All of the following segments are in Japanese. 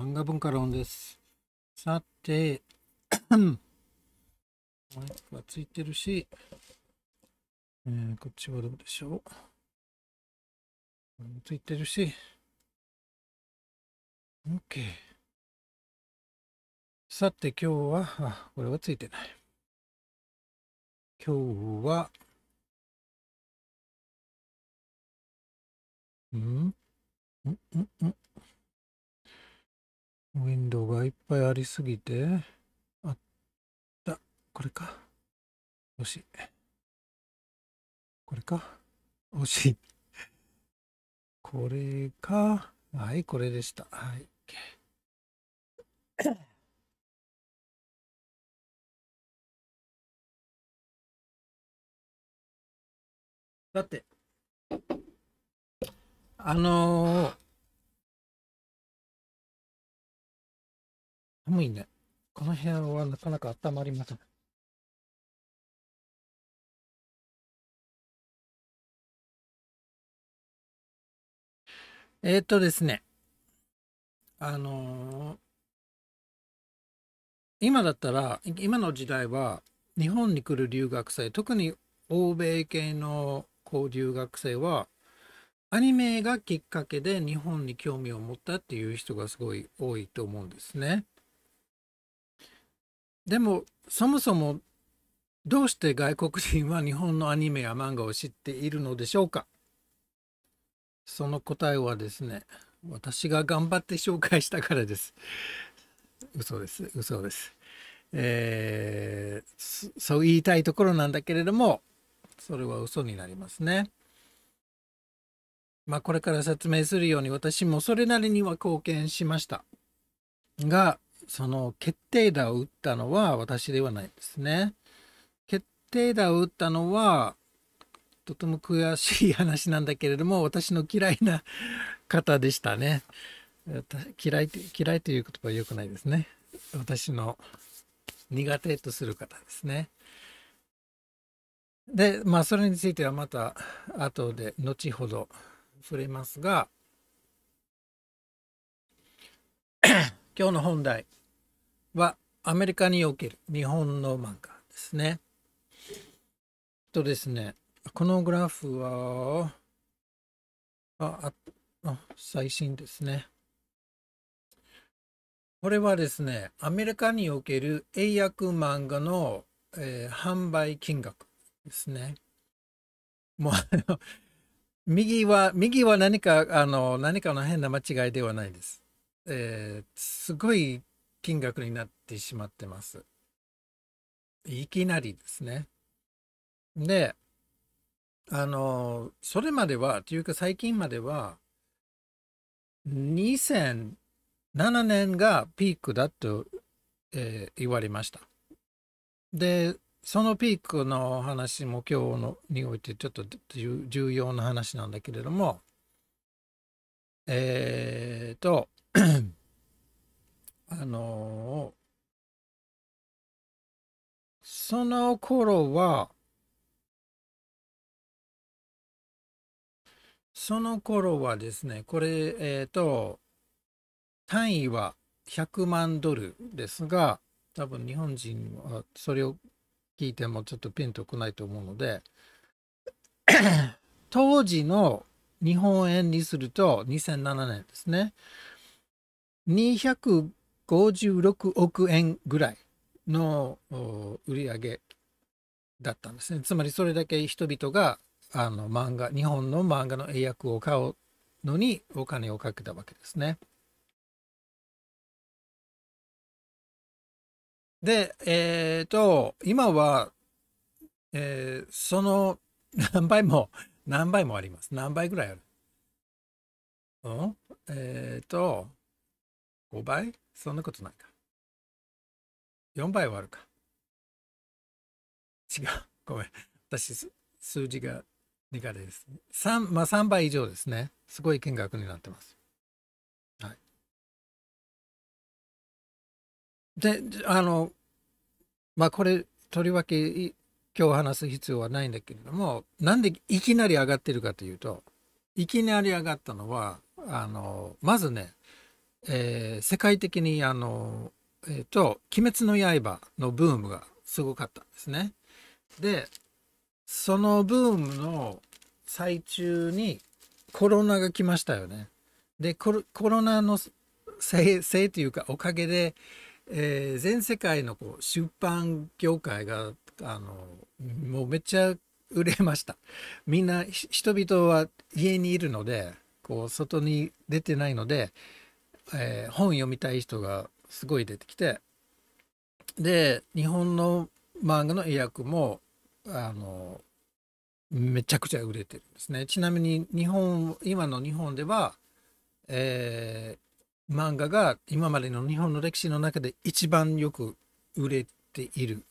漫画文化論です。さて、マイクはついてるし、えー、こっちはどうでしょう。ついてるし、OK。さて、今日は、あ、これはついてない。今日は、んんんんんウィンドウがいっぱいありすぎて、あった、これか。惜しい。これか。惜しい。これか。はい、これでした。はい。だって、あのー寒いね。この部屋はなかなか温まりません。えっ、ー、とですね。あのー、今だったら、今の時代は、日本に来る留学生、特に欧米系のこ留学生は、アニメがきっかけで日本に興味を持ったっていう人がすごい多いと思うんですね。でもそもそもどうして外国人は日本のアニメや漫画を知っているのでしょうかその答えはですね私が頑張って紹介したからです嘘です嘘ですえー、そう言いたいところなんだけれどもそれは嘘になりますねまあこれから説明するように私もそれなりには貢献しましたがその決定打を打ったのは私ではないですね。決定打を打ったのはとても悔しい話なんだけれども私の嫌いな方でしたね。嫌い嫌いという言葉は良くないですね。私の苦手とする方ですね。でまあそれについてはまた後で後ほど触れますが 今日の本題はアメリカにおける日本の漫画ですね。とですね、このグラフは、あ、あ最新ですね。これはですね、アメリカにおける英訳漫画の、えー、販売金額ですね。もう、あの、右は、右は何か、あの、何かの変な間違いではないです。えー、すごい金額になってしまってます。いきなりですね。で、あの、それまでは、というか最近までは、2007年がピークだと、えー、言われました。で、そのピークの話も今日のにおいてちょっと重要な話なんだけれども、えー、とあのその頃は、その頃はですね、これ、えっ、ー、と、単位は100万ドルですが、多分日本人はそれを聞いてもちょっとピンとこないと思うので、当時の日本円にすると2007年ですね、250 56億円ぐらいの売り上げだったんですね。つまりそれだけ人々があの漫画、日本の漫画の英訳を買うのにお金をかけたわけですね。で、えっ、ー、と、今は、えー、その何倍も、何倍もあります。何倍ぐらいあるうんえっ、ー、と、5倍そんなことないか。4倍はあるか。違う。ごめん。私、数字が苦手です。3、まあ3倍以上ですね。すごい金額になってます。はい。で、あの、まあこれ、とりわけ今日話す必要はないんだけれども、なんでいきなり上がってるかというと、いきなり上がったのは、あの、まずね、えー、世界的にあの、えー、と「鬼滅の刃」のブームがすごかったんですね。でそのブームの最中にコロナが来ましたよね。でコロナのせいせいというかおかげで、えー、全世界のこう出版業界があのもうめっちゃ売れました。みんな人々は家にいるのでこう外に出てないのでえー、本読みたい人がすごい出てきてで日本の漫画の英訳もあのめちゃくちゃ売れてるんですねちなみに日本今の日本では、えー、漫画が今までの日本の歴史の中で一番よく売れている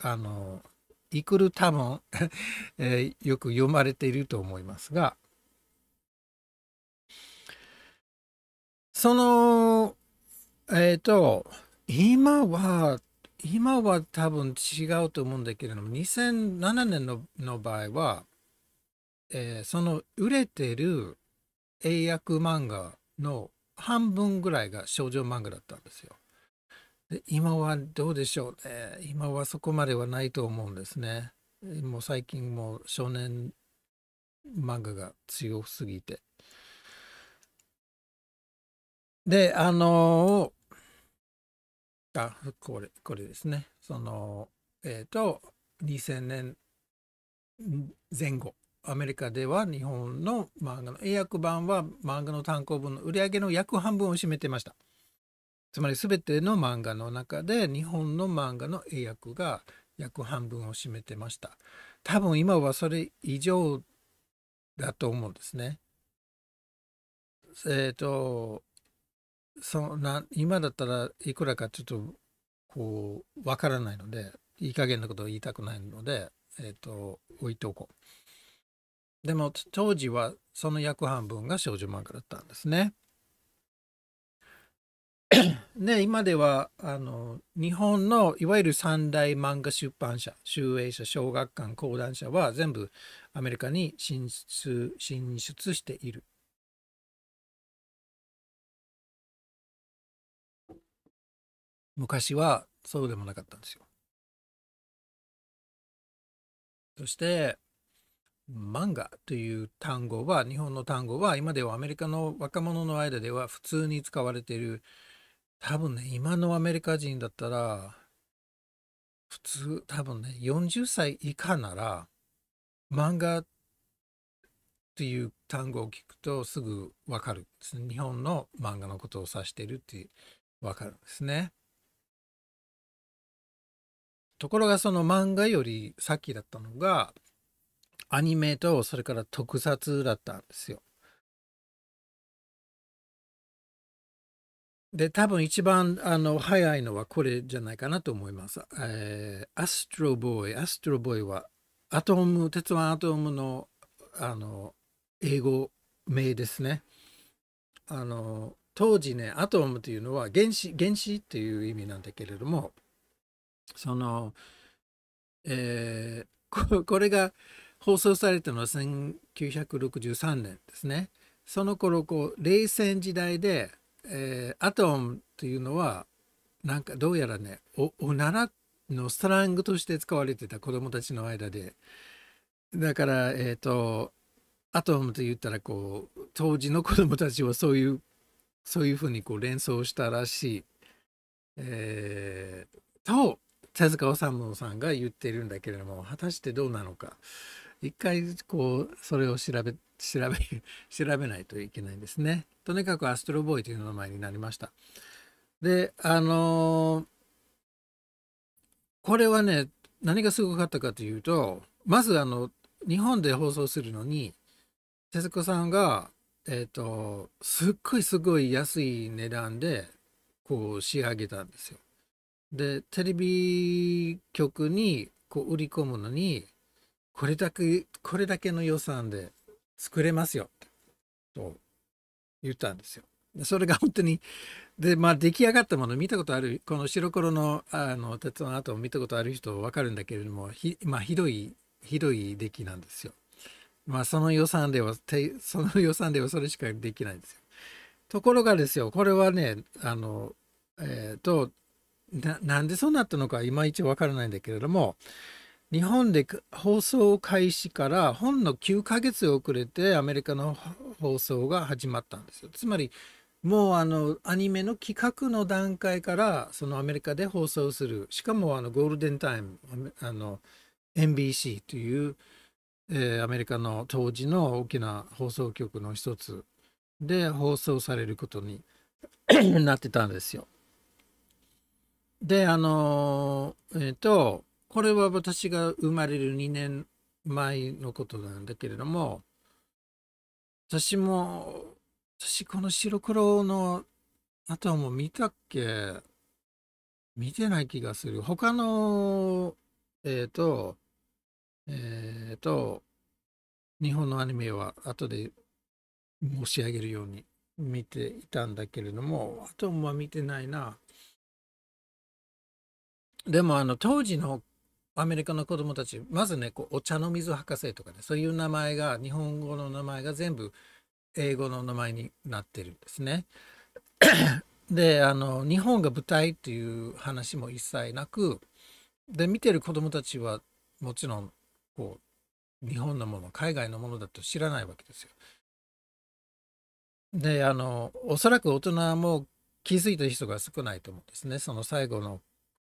あのイクル多分 えー、よく読まれていると思いますがそのえっ、ー、と今は今は多分違うと思うんだけれども2007年のの場合は、えー、その売れてる英訳漫画の半分ぐらいが少女漫画だったんですよ。で今はどうでしょうね今はそこまではないと思うんですね。もう最近も少年漫画が強すぎて。で、あのー、あ、これ、これですね。その、えっ、ー、と、2000年前後、アメリカでは日本の漫画の英訳版は漫画の単行本の売り上げの約半分を占めてました。つまり全ての漫画の中で日本の漫画の英訳が約半分を占めてました。多分今はそれ以上だと思うんですね。えっ、ー、と、そのな今だったらいくらかちょっとこう分からないのでいい加減なことを言いたくないので、えーと、と置いておこう。でも当時はその約半分が少女漫画だったんですね。で 今ではあの日本のいわゆる三大漫画出版社集英社小学館講談社は全部アメリカに進出進出している。昔はそうでもなかったんですよ。そして、漫画という単語は、日本の単語は、今ではアメリカの若者の間では普通に使われている。多分ね、今のアメリカ人だったら、普通、多分ね、40歳以下なら、漫画という単語を聞くとすぐわかるんですね。日本の漫画のことを指しているってわかるんですね。ところがその漫画よりさっきだったのがアニメとそれから特撮だったんですよ。で多分一番あの早いのはこれじゃないかなと思います。えー、アストロボーイアストロボーイはアトム鉄腕アトムのあの英語名ですね。あの当時ねアトムというのは原子原子っていう意味なんだけれどもその、えー、これが放送されたのは1963年ですね。その頃こう冷戦時代で、えー、アトムというのはなんかどうやらねおおならのスラングとして使われてた子どもたちの間でだからえっ、ー、とアトムと言ったらこう当時の子どもたちはそういうそういうふうにこう連想したらしい、えー、と手塚治虫さんが言ってるんだけれども果たしてどうなのか一回こうそれを調べ調べ 調べないといけないんですね。とにかくアストロボーイという名前になりました。であのー、これはね何がすごかったかというとまずあの日本で放送するのに手塚さんがえっ、ー、とすっごいすごい安い値段でこう仕上げたんですよ。でテレビ局にこう売り込むのにこれだけこれだけの予算で作れますよと言ったんですよ。それが本当にでまあ出来上がったもの見たことあるこの白黒のあの鉄の跡を見たことある人わかるんだけれどもひ,、まあ、ひどいひどい出来なんですよ。まあその予算ではその予算ではそれしかできないんですよ。ところがですよこれはねあのえっ、ー、となんでそうなったのかいまいちわからないんだけれども日本で放送開始からほんの9ヶ月遅れてアメリカの放送が始まったんですよ。つまりもうあのアニメの企画の段階からそのアメリカで放送するしかもあのゴールデンタイムあの NBC という、えー、アメリカの当時の大きな放送局の一つで放送されることになってたんですよ。で、あの、えっ、ー、と、これは私が生まれる2年前のことなんだけれども、私も、私この白黒の後も見たっけ見てない気がする。他の、えっ、ー、と、えっ、ー、と、日本のアニメは後で申し上げるように見ていたんだけれども、はも見てないな。でもあの当時のアメリカの子どもたちまずねこうお茶の水博士とかねそういう名前が日本語の名前が全部英語の名前になってるんですね。であの日本が舞台っていう話も一切なくで見てる子どもたちはもちろんこう日本のもの海外のものだと知らないわけですよ。であのおそらく大人も気づいた人が少ないと思うんですねその最後の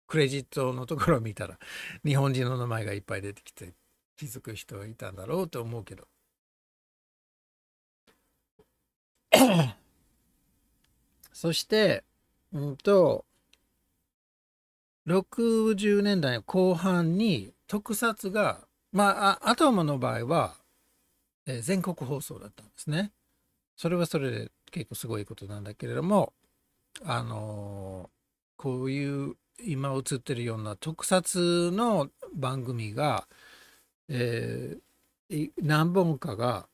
クレジットのところを見たら 日本人の名前がいっぱい出てきて気づく人いたんだろうと思うけど そして、うんと、60年代後半に特撮が、まあ、アトムの場合は、えー、全国放送だったんですね。それはそれで結構すごいことなんだけれども、あのー、こういう今映ってるような特撮の番組が、えー、何本かが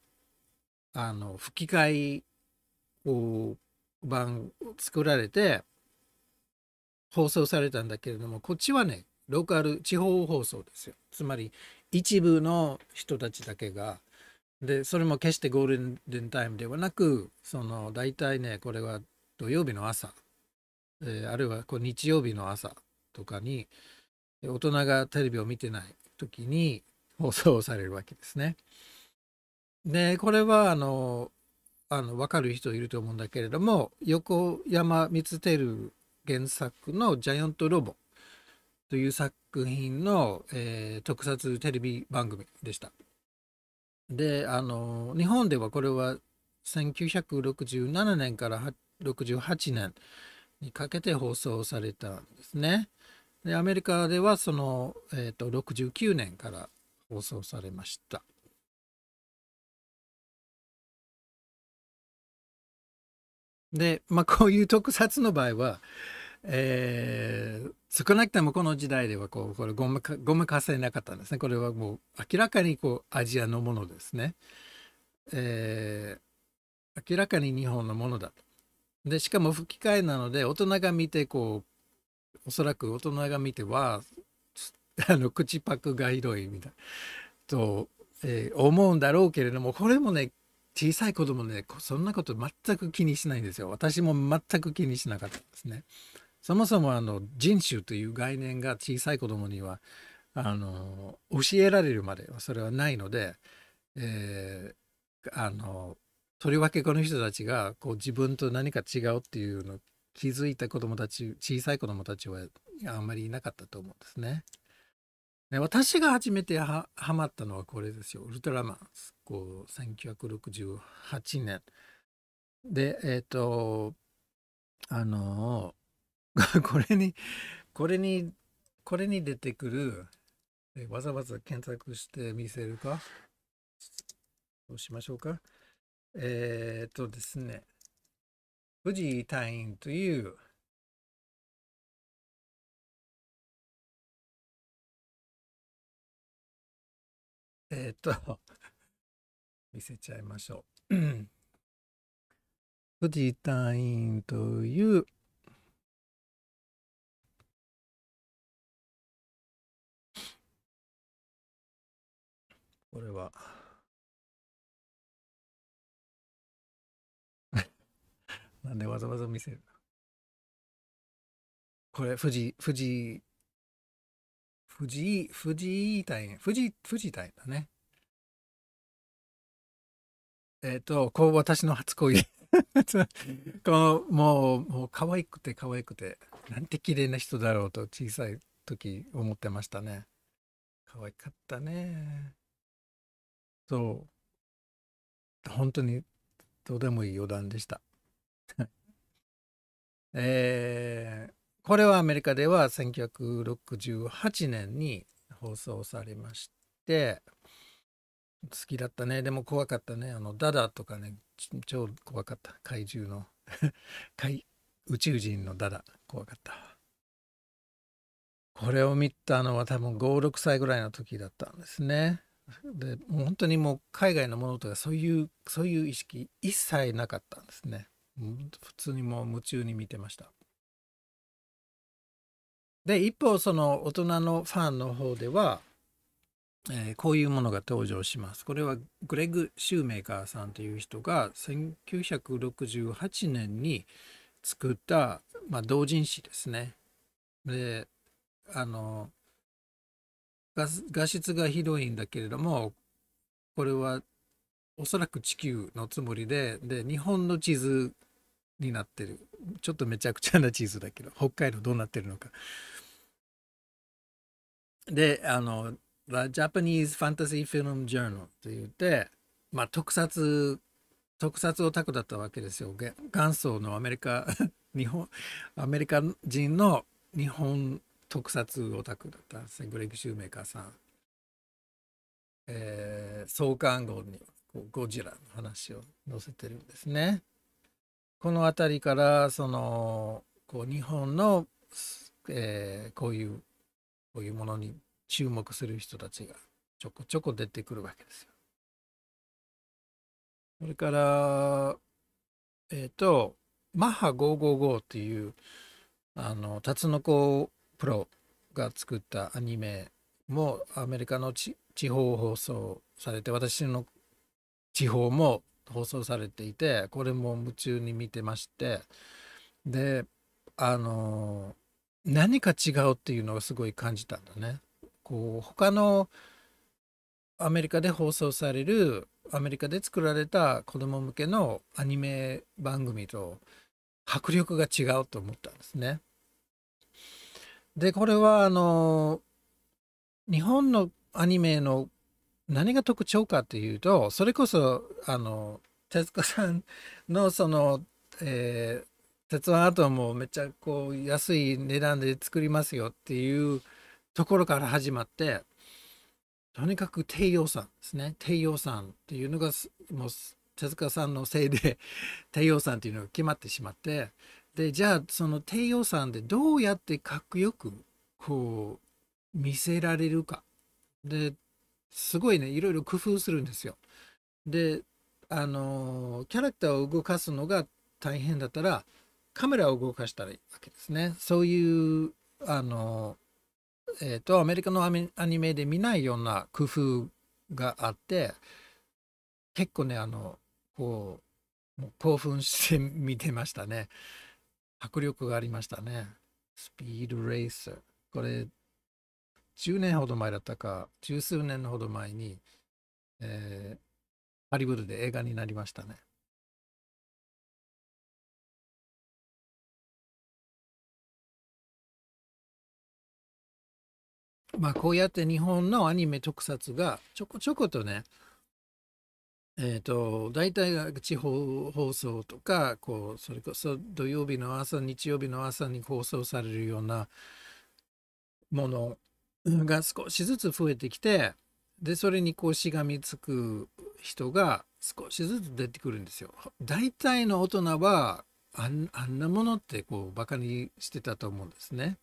あの吹き替えを版作られて放送されたんだけれどもこっちはねローカル地方放送ですよつまり一部の人たちだけがでそれも決してゴールデンタイムではなくその大体ねこれは土曜日の朝えー、あるいはこう日曜日の朝とかに大人がテレビを見てない時に放送されるわけですね。でこれはあのあの分かる人いると思うんだけれども横山光輝原作の「ジャイアントロボ」という作品の、えー、特撮テレビ番組でした。であの日本ではこれは1967年から68年にかけて放送されたんですね。でアメリカではその、えーと、69年から放送されました。で、まあ、こういう特撮の場合は、えー、少なくともこの時代ではこうこれごまかごまかせなかったんですねこれはもう明らかにこうアジアのものですね、えー、明らかに日本のものだとで、しかも吹き替えなので、大人が見て、こう、おそらく大人が見ては、あの、口パクが広いみたいと、えー、思うんだろうけれども、これもね、小さい子供ね、そんなこと全く気にしないんですよ。私も全く気にしなかったんですね。そもそもあの人種という概念が小さい子供にはあの教えられるまではそれはないので、えー、あのとりわけこの人たちがこう自分と何か違うっていうのを気づいた子どもたち小さい子どもたちはあんまりいなかったと思うんですね。ね私が初めてハマったのはこれですよ「ウルトラマン」こう1968年。でえっ、ー、とあの これにこれにこれに出てくるえわざわざ検索してみせるかどうしましょうか。えっ、とですね、藤井隊員という、えっ、と 見せちゃいましょう。藤井隊員という、これは、なんでわざわざ見せるこれ、富士、富士、富士、富士隊ね。富士、富士隊だね。えっ、ー、と、こう、私の初恋。このもう、もう可愛くて可愛くて、なんて綺麗な人だろうと小さい時思ってましたね。可愛かったね。そう。本当にどうでもいい余談でした。えー、これはアメリカでは1968年に放送されまして好きだったねでも怖かったねあのダダとかね超怖かった怪獣の 怪宇宙人のダダ怖かったこれを見たのは多分56歳ぐらいの時だったんですねでもう本当にもう海外のものとかそういうそういう意識一切なかったんですね普通にもう夢中に見てました。で一方その大人のファンの方では、えー、こういうものが登場します。これはグレッグ・シューメーカーさんという人が1968年に作った、まあ、同人誌ですね。であの画質がひどいんだけれどもこれはおそらく地球のつもりでで日本の地図になってるちょっとめちゃくちゃな地図だけど北海道どうなってるのか。であの「The Japanese Fantasy Film Journal」といって、まあ、特撮特撮オタクだったわけですよ元祖のアメリカ 日本アメリカ人の日本特撮オタクだったセグレッグ・シューメーカーさん。えー、創刊号にこうゴジラの話を載せてるんですね。この辺りからそのこう日本の、えー、こういうこういうものに注目する人たちがちょこちょこ出てくるわけですよ。それから、えっ、ー、と、マハ555っていう、あの、タツノコプロが作ったアニメもアメリカの地方放送されて、私の地方も放送されていてこれも夢中に見てましてであの何か違うっていうのをすごい感じたんだね。こう他のアメリカで放送されるアメリカで作られた子ども向けのアニメ番組と迫力が違うと思ったんですね。でこれはあの日本のアニメの何が特徴かっていうとそれこそあの徹子さんのその、えー、鉄腕アトムをめっちゃこう安い値段で作りますよっていうところから始まってとにかく低予算ですね低予算っていうのがもう手塚さんのせいで 低予算っていうのが決まってしまってでじゃあその低予算でどうやってかっこよくこう見せられるかですごいねいろいろ工夫するんですよ。であのキャラクターを動かすのが大変だったらカメラを動かしたらいいわけですね。そういうあのえっ、ー、とアメリカのアニメで見ないような工夫があって結構ねあのこうう興奮して見てましたね迫力がありましたねスピードレースこれ10年ほど前だったか、十数年ほど前に、えー、ハリウッドで映画になりましたね。まあ、こうやって日本のアニメ特撮がちょこちょことね、えーと、大体地方放送とかこうそれこそ土曜日の朝日曜日の朝に放送されるようなものが少しずつ増えてきてでそれにこうしがみつく人が少しずつ出てくるんですよ。大体の大人はあんあんなものってこうバカにしてたと思うんですね。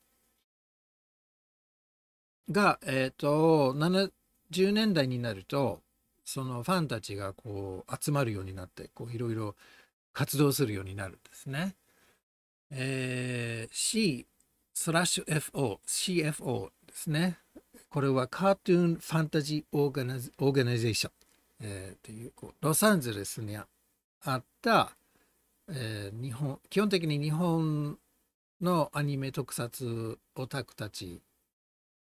が、えっ、ー、と70年代になるとそのファンたちがこう集まるようになってこういろいろ活動するようになるんですね。えー、C スラッシュ FO、CFO ですねこれはカートゥーン・ファンタジー・オーガナオーガナゼーション、えー、というこうロサンゼルスにあった、えー、日本基本的に日本のアニメ特撮オタクたち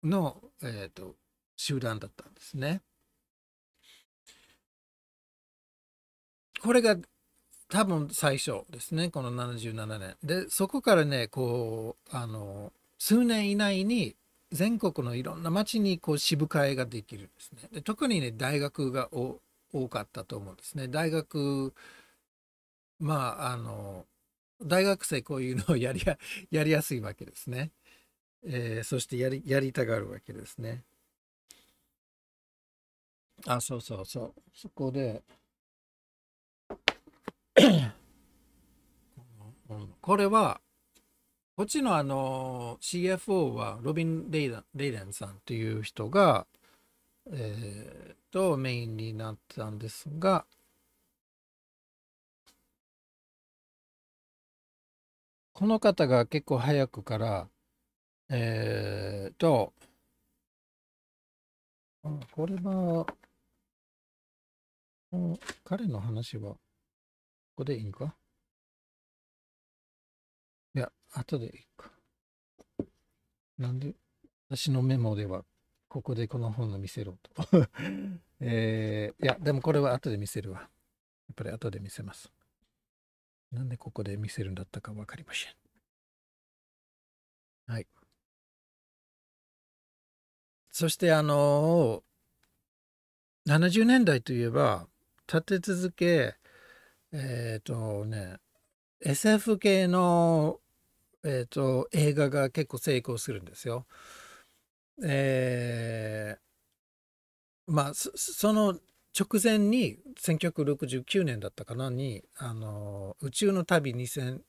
の、えーと、と集団だったんですね。これが多分最初ですねこの77年。でそこからねこうあの数年以内に全国のいろんな町にこう支部会ができるんですね。で特にね大学が多かったと思うんですね。大学まああの大学生こういうのをやりや やりやすいわけですね。えー、そしてやりやりたがるわけですね。あそうそうそうそこで これはこっちのあの CFO はロビン・レイレイデンさんという人が、えー、とメインになってたんですが、この方が結構早くから、えー、と、これは、彼の話は、ここでいいんか後でいいか。なんで、私のメモでは、ここでこの本を見せろと。えー、いや、でもこれは後で見せるわ。やっぱり後で見せます。なんでここで見せるんだったか分かりません。はい。そしてあのー、70年代といえば立て続けえっ、ー、とね SF 系のえーと、映画が結構成功するんですよ。えー、まあその直前に1969年だったかなに「あの宇宙の旅2000」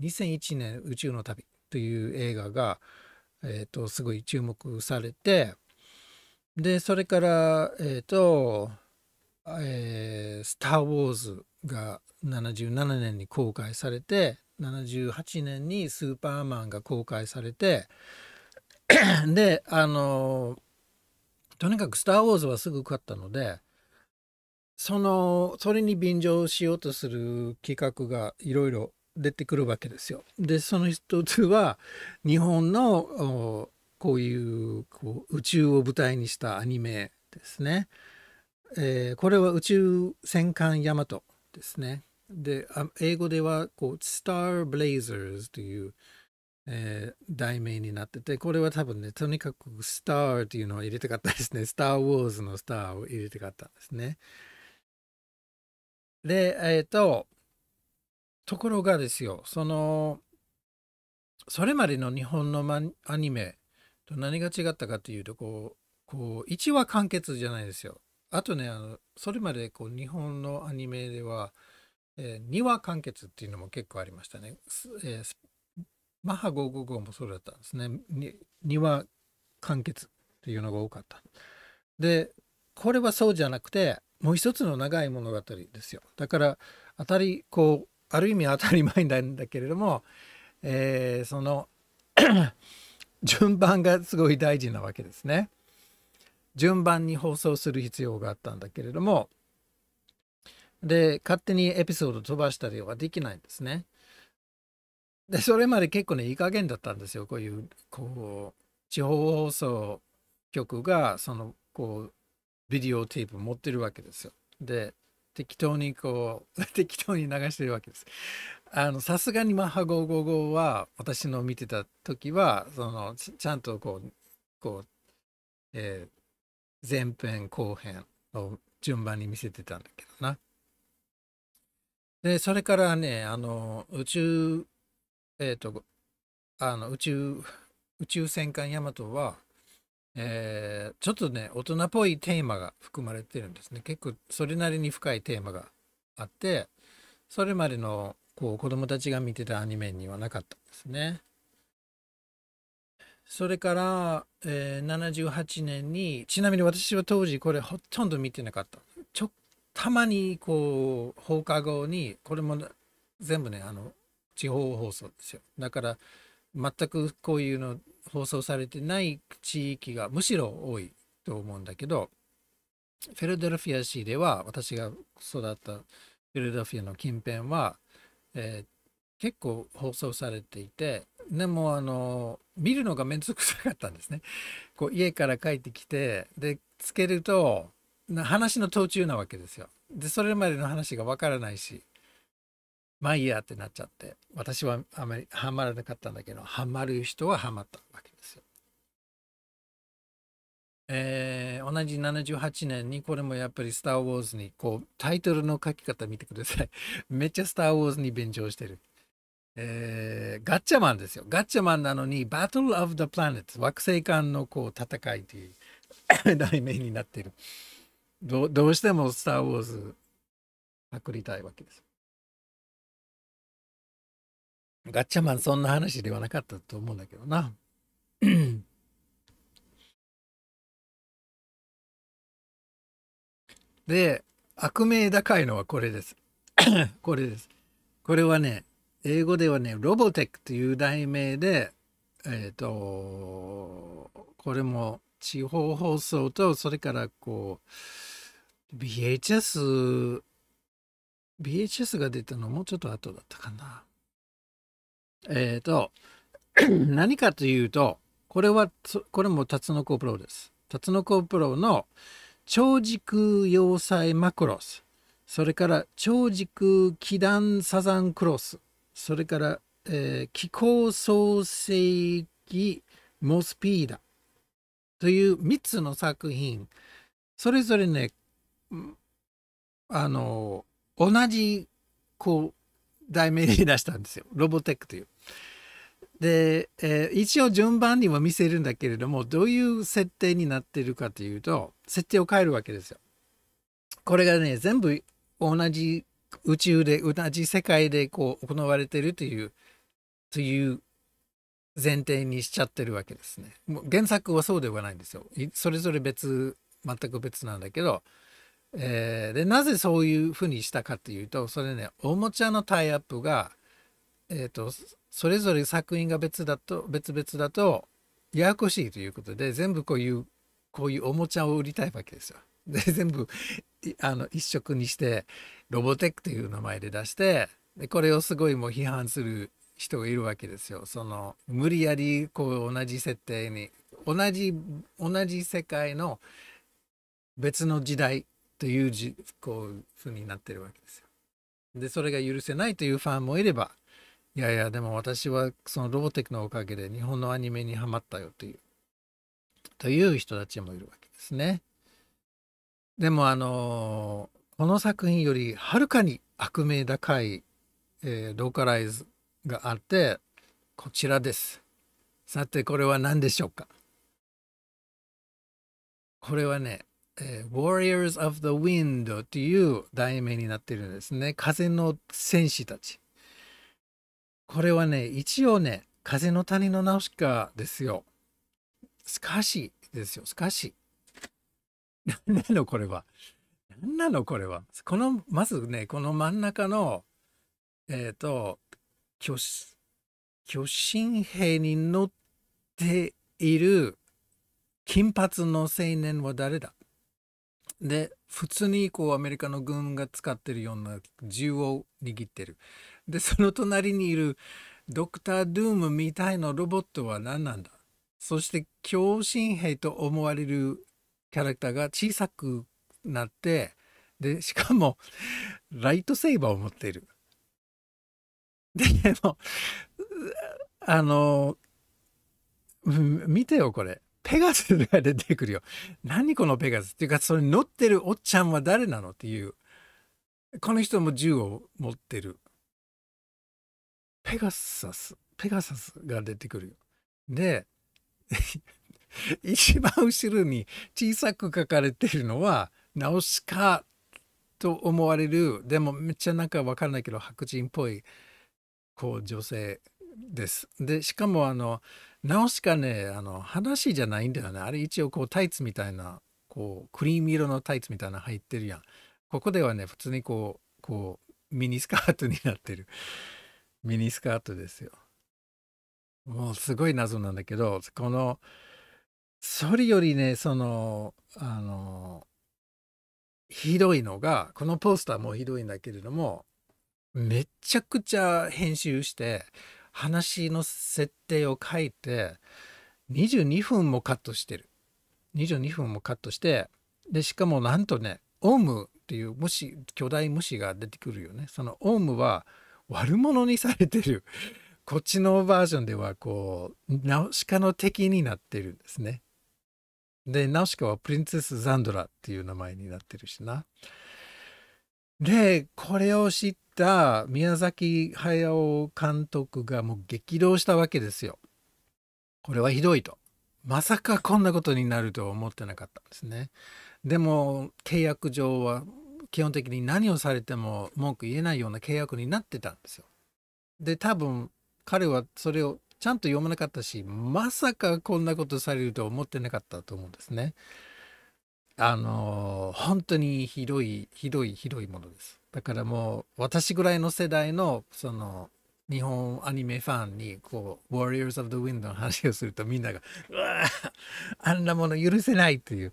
2001年「宇宙の旅」という映画が、えーと、すごい注目されてでそれからえー、とえー、スター・ウォーズ」が77年に公開されて78年に「スーパーマン」が公開されて であのとにかく「スター・ウォーズ」はすぐ勝ったのでそのそれに便乗しようとする企画がいろいろ出てくるわけですよ。でその一つは日本のこういうこう宇宙を舞台にしたアニメですね。えー、これは宇宙戦艦ヤマトですね。で英語ではこう「スターブレイザーズという、えー、題名になっててこれは多分ねとにかく「スター」っていうのを入れたかったですね「スター・ウォーズ」の「スター」を入れたかったんですね。でえっ、ー、とところがですよそのそれまでの日本のアニメと何が違ったかというとこうこう1話完結じゃないですよ。あとねあのそれまでこう日本のアニメではえー、2話完結っていうのも結構ありましたね。えー、マハ555もそうだったんですね。2話完結っていうのが多かった。でこれはそうじゃなくてもう一つの長い物語ですよ。だから当たりこうある意味当たり前なんだけれども、えー、その 順番がすごい大事なわけですね。順番に放送する必要があったんだけれどもで、勝手にエピソード飛ばしたりはできないんですね。で、それまで結構ね、いい加減だったんですよ。こういう、こう、地方放送局が、その、こう、ビデオテープ持ってるわけですよ。で、適当にこう、適当に流してるわけです。あの、さすがにマッハ555は、私の見てた時は、その、ちゃんとこう、こう、えー、前編後編を順番に見せてたんだけどな。で、それからね、あの、宇宙、えっ、ー、と、あの、宇宙、宇宙戦艦ヤマトは、えー、ちょっとね、大人っぽいテーマが含まれてるんですね。結構、それなりに深いテーマがあって、それまでの、こう、子供たちが見てたアニメにはなかったんですね。それから、えー、78年に、ちなみに私は当時これほとんど見てなかった。直たまにこう放課後にこれも全部ねあの地方放送ですよだから全くこういうの放送されてない地域がむしろ多いと思うんだけどフィラデルフィア市では私が育ったフィラデルフィアの近辺は、えー、結構放送されていてでもあの見るのが面倒くさかったんですね。こう家から帰ってきてでつけるとな話の途中なわけですよ。でそれまでの話がわからないしまあいいやってなっちゃって私はあまりハマらなかったんだけどハマる人はハマったわけですよ。えー、同じ78年にこれもやっぱり「スター・ウォーズに」こうタイトルの書き方見てください めっちゃ「スター・ウォーズ」に便乗してる、えー、ガッチャマンですよガッチャマンなのに「バトル・オブ・ザ・プラネット」惑星間のこう戦いという 題名になってるどどうしても「スター・ウォーズ」パクりたいわけです。ガッチャマンそんな話ではなかったと思うんだけどな。で悪名高いのはこれです。これです。これはね英語ではねロボテックという題名でえっ、ー、とこれも地方放送とそれからこう VHS、VHS が出たのもちょっと後だったかな。えっ、ー、と、何かというと、これは、これもタツノコプロです。タツノコプロの超軸要塞マクロス、それから超軸気団サザンクロス、それから、えー、気候創世記モスピーダという3つの作品、それぞれね、あの同じこう題名に出したんですよロボテックという。で、えー、一応順番には見せるんだけれどもどういう設定になってるかというと設定を変えるわけですよ。これがね全部同じ宇宙で同じ世界でこう行われてるというという前提にしちゃってるわけですね。もう原作はそうではないんですよ。それぞれ別全く別なんだけどえー、でなぜそういうふうにしたかっていうとそれねおもちゃのタイアップが、えーと、それぞれ作品が別だと別々だとややこしいということで全部こういうこういうおもちゃを売りたいわけですよ。で全部あの一色にしてロボテックという名前で出してでこれをすごいもう批判する人がいるわけですよ。その無理やりこう同じ設定に同じ同じ世界の別の時代というじこう風になってるわけですよ。でそれが許せないというファンもいればいやいやでも私はそのロボテックのおかげで日本のアニメにはまったよというという人たちもいるわけですね。でもあのこの作品よりはるかに悪名高い、えー、ローカライズがあってこちらです。さてこれは何でしょうかこれはねえー、Warriors of the Wind という題名になってるんですね。風の戦士たち。これはね、一応ね、風の谷のナウシカですよ。しかしですよ、しかし。何なのこれは。何なのこれは。この、まずね、この真ん中の、えっ、ー、と、巨、巨神兵に乗っている金髪の青年は誰だで普通にこうアメリカの軍が使ってるような銃を握ってるでその隣にいるドクター・ドゥームみたいなロボットは何なんだそして狂信兵と思われるキャラクターが小さくなってでしかもライトセイバーを持っている。でもあの見てよこれ。ペガスが出てくるよ。何このペガスっていうか、それ乗ってるおっちゃんは誰なのっていう。この人も銃を持ってる。ペガサス、ペガサスが出てくるよ。で、一番後ろに小さく書かれてるのは、ナオシカと思われる、でもめっちゃなんかわからないけど、白人っぽい、こう、女性です。で、しかもあの、ナウシカねあの話じゃないんだよねあれ一応こうタイツみたいなこうクリーム色のタイツみたいな入ってるやんここではね普通にこうこうミニスカートになってるミニスカートですよもうすごい謎なんだけどこのそれよりねそのあのひどいのがこのポスターもひどいんだけれどもめちゃくちゃ編集して話の設定を書いて22分もカットしてる22分もカットしてでしかもなんとねオウムっていう虫巨大虫が出てくるよねそのオウムは悪者にされてるこっちのバージョンではこうナウシカの敵になってるんですねでナウシカはプリンセス・ザンドラっていう名前になってるしなでこれを知った宮崎駿監督がもう激動したわけですよ。これはひどいと。まさかこんなことになるとは思ってなかったんですね。でも契約上は基本的に何をされても文句言えないような契約になってたんですよ。で多分彼はそれをちゃんと読まなかったしまさかこんなことされるとは思ってなかったと思うんですね。あの本当にひどいひどいひどいものですだからもう私ぐらいの世代のその日本アニメファンにこう「Warriors of the Wind」の話をするとみんなが「うわあんなもの許せない」という、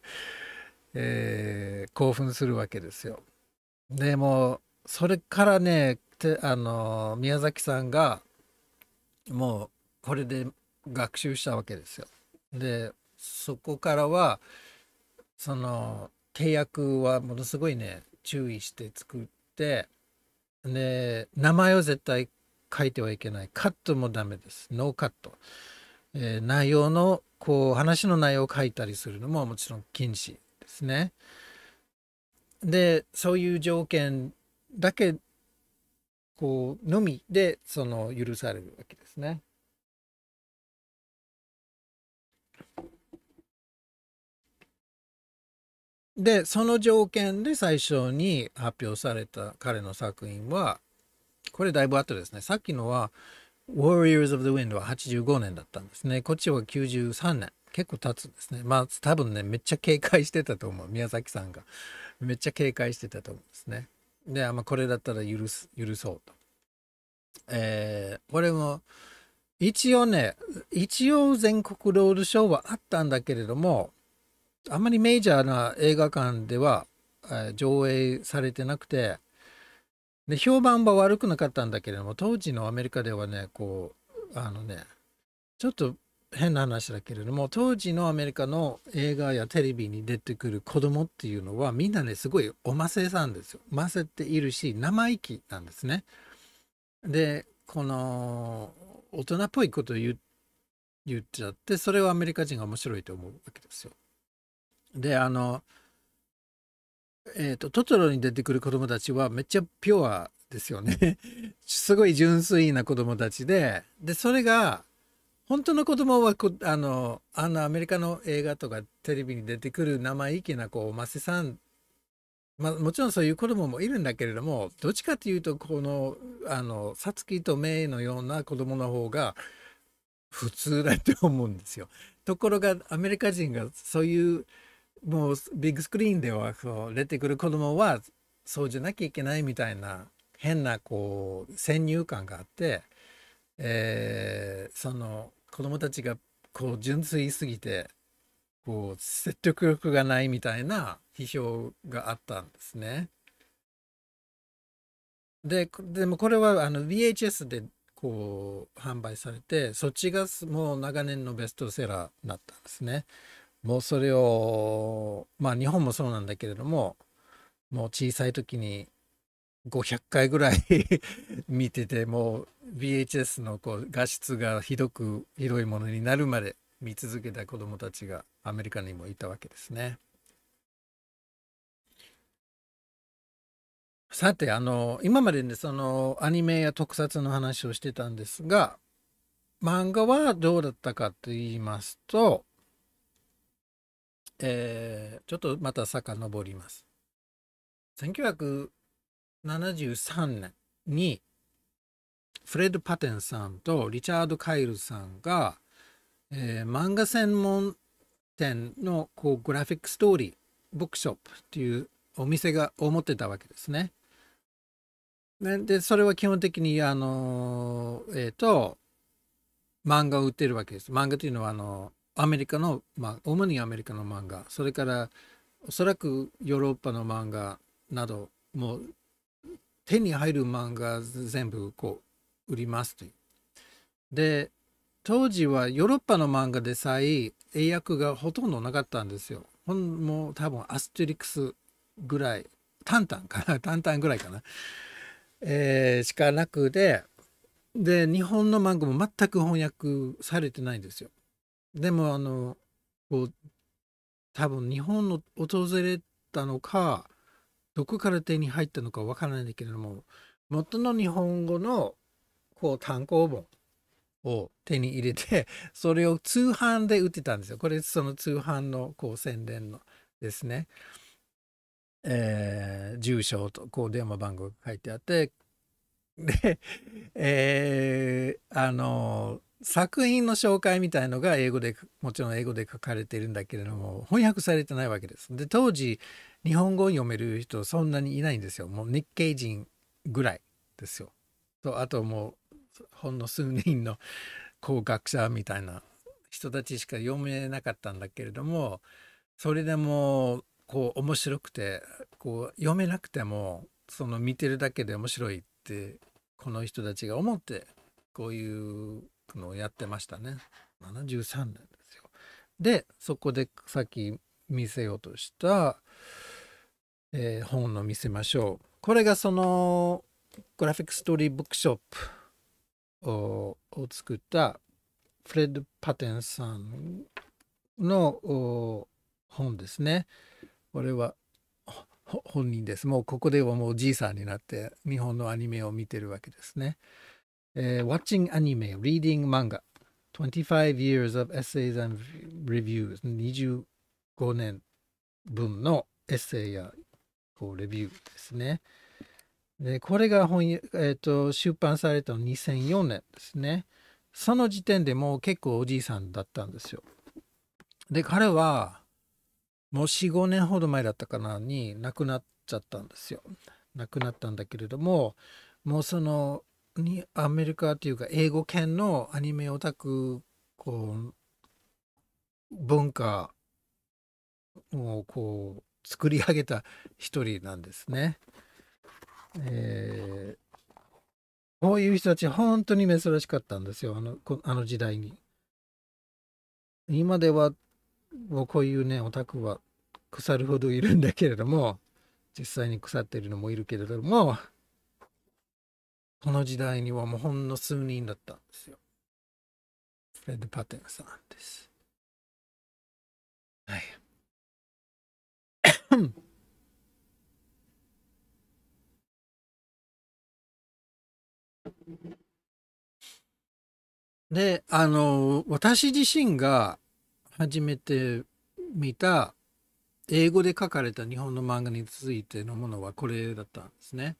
えー、興奮するわけですよ。でもそれからねあの宮崎さんがもうこれで学習したわけですよ。でそこからはその契約はものすごいね注意して作ってで名前を絶対書いてはいけないカットもダメですノーカット、えー、内容のこう話の内容を書いたりするのももちろん禁止ですねでそういう条件だけこうのみでその許されるわけですね。でその条件で最初に発表された彼の作品はこれだいぶ後ですねさっきのは「Warriors of the Wind」は85年だったんですねこっちは93年結構経つんですねまあ多分ねめっちゃ警戒してたと思う宮崎さんがめっちゃ警戒してたと思うんですねであ、まこれだったら許す許そうとえー、これも一応ね一応全国ロードショーはあったんだけれどもあんまりメジャーな映画館では、えー、上映されてなくてで評判は悪くなかったんだけれども当時のアメリカではねこうあのねちょっと変な話だけれども当時のアメリカの映画やテレビに出てくる子供っていうのはみんなねすごいおませさんですよませているし生意気なんですね。でこの大人っぽいことを言っちゃってそれをアメリカ人が面白いと思うわけですよ。であのえーと、トトロに出てくる子供たちはめっちゃピュアですよね すごい純粋な子供たちででそれが本当の子供はこあのあのアメリカの映画とかテレビに出てくる生意気なこうマセさん、まあ、もちろんそういう子供もいるんだけれどもどっちかというとこのあのサツキとメイのような子供の方が普通だと思うんですよ。ところがアメリカ人がそういうもうビッグスクリーンではそう出てくる子供はそうじゃなきゃいけないみたいな変なこう先入観があって、えー、その子供たちがこう純粋すぎてこう説得力がないみたいな批評があったんですね。ででもこれはあの VHS でこう販売されてそっちがもう長年のベストセラーだなったんですね。もうそれをまあ日本もそうなんだけれどももう小さい時に500回ぐらい 見ててもう VHS のこう画質がひどく広いものになるまで見続けた子どもたちがアメリカにもいたわけですね。さてあの今までねそのアニメや特撮の話をしてたんですが漫画はどうだったかと言いますとえー、ちょっとまた遡ります。1973年にフレッド・パテンさんとリチャード・カイルさんが、えー、漫画専門店のこうグラフィックストーリーブックショップっていうお店が思ってたわけですね。でそれは基本的にあのえっ、ー、と漫画を売ってるわけです。漫画というのはあのアメリカの、まあ、主にアメリカの漫画それからおそらくヨーロッパの漫画などもう手に入る漫画全部こう売りますという。で当時はヨーロッパの漫画でさえ英訳がほとんどなかったんですよ。もう多分アステリクスぐらいタンタンかな タンタンぐらいかな、えー、しかなくでで日本の漫画も全く翻訳されてないんですよ。でもあのこう多分日本の訪れたのかどこから手に入ったのかわからないんだけれども元の日本語のこう単行本を手に入れて それを通販で売ってたんですよ。これその通販のこう宣伝のですね。えー、住所とこう電話番号が書いてあってで、えー、あの作品の紹介みたいのが英語でもちろん英語で書かれているんだけれども翻訳されてないわけです。で当時日本語を読める人そんなにいないんですよ。もう日系人ぐらいですよ。とあともうほんの数人の工学者みたいな人たちしか読めなかったんだけれどもそれでもこう面白くてこう読めなくてもその見てるだけで面白いってこの人たちが思ってこういうのやってましたね73年ですよでそこでさっき見せようとした、えー、本の見せましょうこれがそのグラフィックストーリーブックショップを作ったフレッド・パテンさんの本ですね。これは本人です。もうここではもうおじいさんになって日本のアニメを見てるわけですね。ワッ Watching Anime, Reading Manga, 25 Years of Essays and Reviews 25年分のエッセイやこうレビューですね。でこれが本、えーと、と出版されたの2004年ですね。その時点でもう結構おじいさんだったんですよ。で彼はもう45年ほど前だったかなに亡くなっちゃったんですよ。亡くなったんだけれどももうそのにアメリカというか英語圏のアニメオタクこう文化をこう作り上げた一人なんですね。えー、こういう人たち本当に珍しかったんですよあのあの時代に。今ではこういうねオタクは腐るほどいるんだけれども実際に腐ってるのもいるけれどもこの時代にはもうほんの数人だったんですよ。フレッド・パテンさんです。はい。で、あの、私自身が初めて見た英語で書かれた日本の漫画についてのものはこれだったんですね。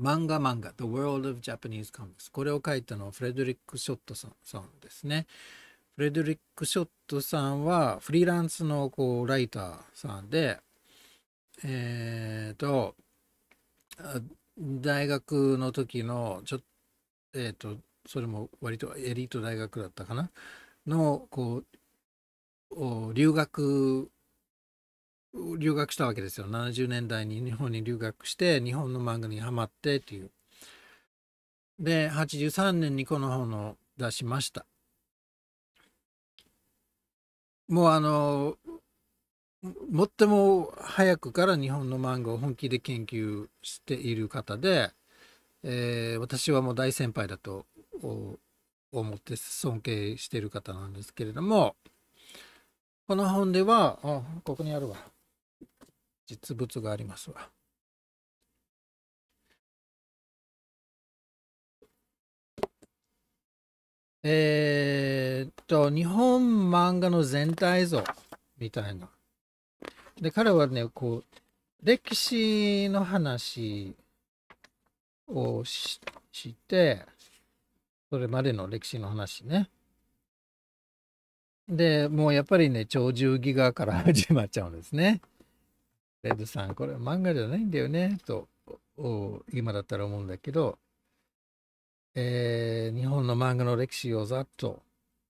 漫画漫画 The World of Japanese Comics これを書いたのはフレデリック・ショットさんですねフレデリック・ショットさんはフリーランスのこうライターさんでえっ、ー、と大学の時のちょえっ、ー、とそれも割とエリート大学だったかなのこう留学留学したわけですよ70年代に日本に留学して日本の漫画にはまってっていうで83年にこの本を出しましたもうあのもっても早くから日本の漫画を本気で研究している方で、えー、私はもう大先輩だと思って尊敬している方なんですけれどもこの本ではあここにあるわ実物がありますわ。えー、っと、日本漫画の全体像みたいな。で、彼はね、こう、歴史の話をしして、それまでの歴史の話ね。で、もうやっぱりね、鳥獣戯画から始まっちゃうんですね。レッドさん、これは漫画じゃないんだよね、と、今だったら思うんだけど、えー、日本の漫画の歴史をざっと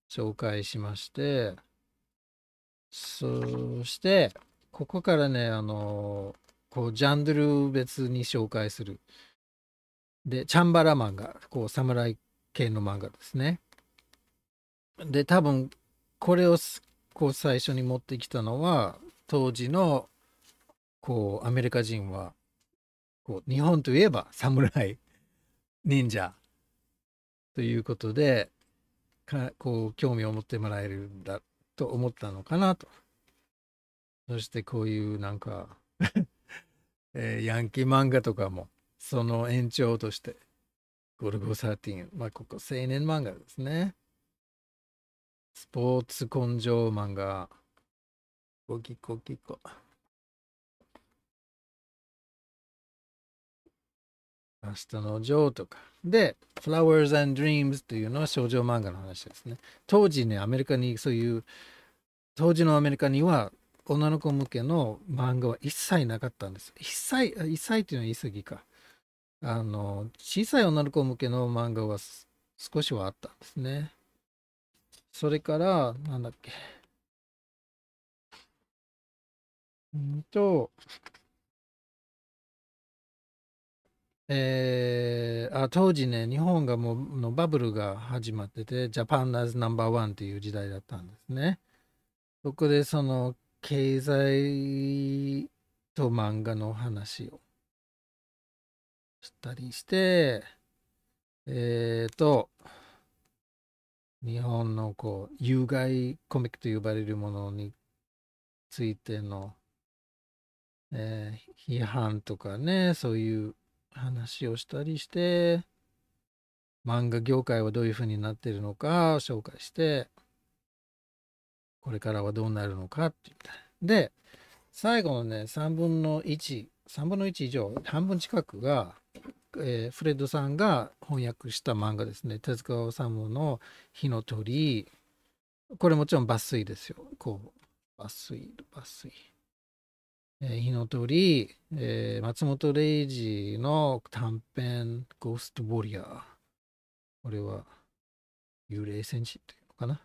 紹介しまして、そして、ここからね、あのこう、ジャンル別に紹介する。で、チャンバラ漫画、こう、侍系の漫画ですね。で、多分、これをこう最初に持ってきたのは、当時のこうアメリカ人はこう日本といえば侍 忍者ということでかこう興味を持ってもらえるんだと思ったのかなとそしてこういうなんか えー、ヤンキー漫画とかもその延長としてゴルゴ13まあここ青年漫画ですねスポーツ根性漫画ゴキゴキゴ。明日の女王とか。で、Flowers and Dreams というのは少女漫画の話ですね。当時ね、アメリカにそういう、当時のアメリカには女の子向けの漫画は一切なかったんです。一切、一切というのは言い過ぎか。あの、小さい女の子向けの漫画は少しはあったんですね。それから、なんだっけ。うんと、えー、あ当時ね日本がもうのバブルが始まっててジャパンナーズナンバーワンっていう時代だったんですね。そこでその経済と漫画の話をしたりして、えっ、ー、と、日本のこう、有害コミックと呼ばれるものについての、えー、批判とかね、そういう話をしたりして漫画業界はどういうふうになってるのか紹介してこれからはどうなるのかって言ったで最後のね3分の13分の1以上半分近くが、えー、フレッドさんが翻訳した漫画ですね手塚治虫の「火の鳥」これもちろん抜粋ですよこう抜粋抜粋。火の鳥、えー、松本零士の短編「ゴースト・ウォリアー」これは幽霊戦士っていうのかな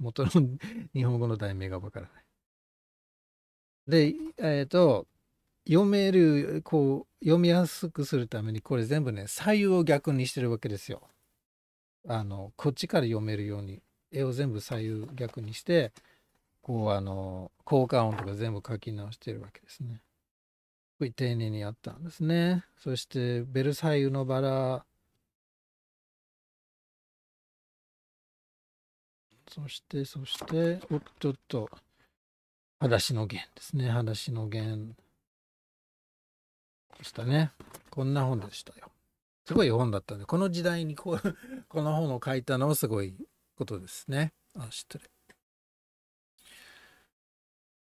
元の日本語の題名がわからないでえっ、ー、と読めるこう読みやすくするためにこれ全部ね左右を逆にしてるわけですよあのこっちから読めるように絵を全部左右逆にしてこうあの効果音とか全部書き直してるわけですね。丁寧にやったんですね。そしてベルサイユのバラそしてそしておちょっと裸足の弦ですね裸足の弦でしたねこんな本でしたよすごい本だったんでこの時代にこうこの本を書いたのはすごいことですねあ失礼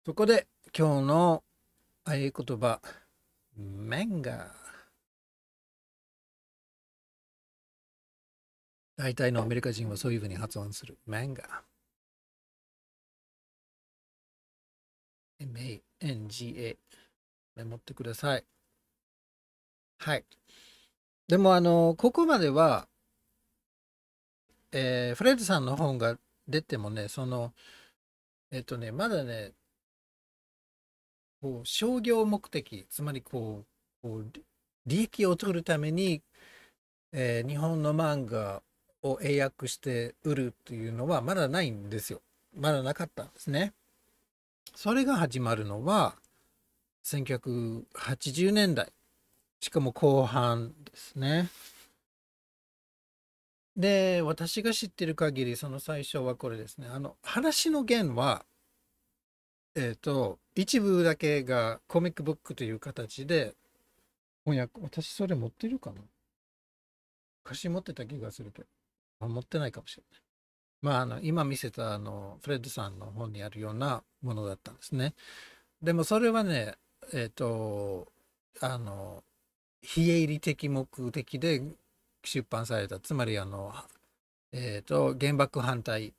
そこで今日の合言葉「メンガー」大体のアメリカ人はそういうふうに発音する「メンガー」MANGA メモってくださいはいでもあのここまでは、えー、フレッドさんの本が出てもねそのえっとねまだねこう商業目的つまりこうこう利益を取るために、えー、日本の漫画を英訳して売るというのはまだないんですよまだなかったんですね。それが始まるのは1980年代しかも後半ですね。で私が知ってる限りその最初はこれですねあの話の弦はえっ、ー、と、一部だけがコミックブックという形で、翻訳、私それ持ってるかな昔持ってた気がするけど、あ持ってないかもしれない。まあ、あの、今見せたあの、フレッドさんの本にあるようなものだったんですね。でもそれはね、えっ、ー、と、あの、非営利的目的で出版された、つまりあの、えっ、ー、と、原爆反対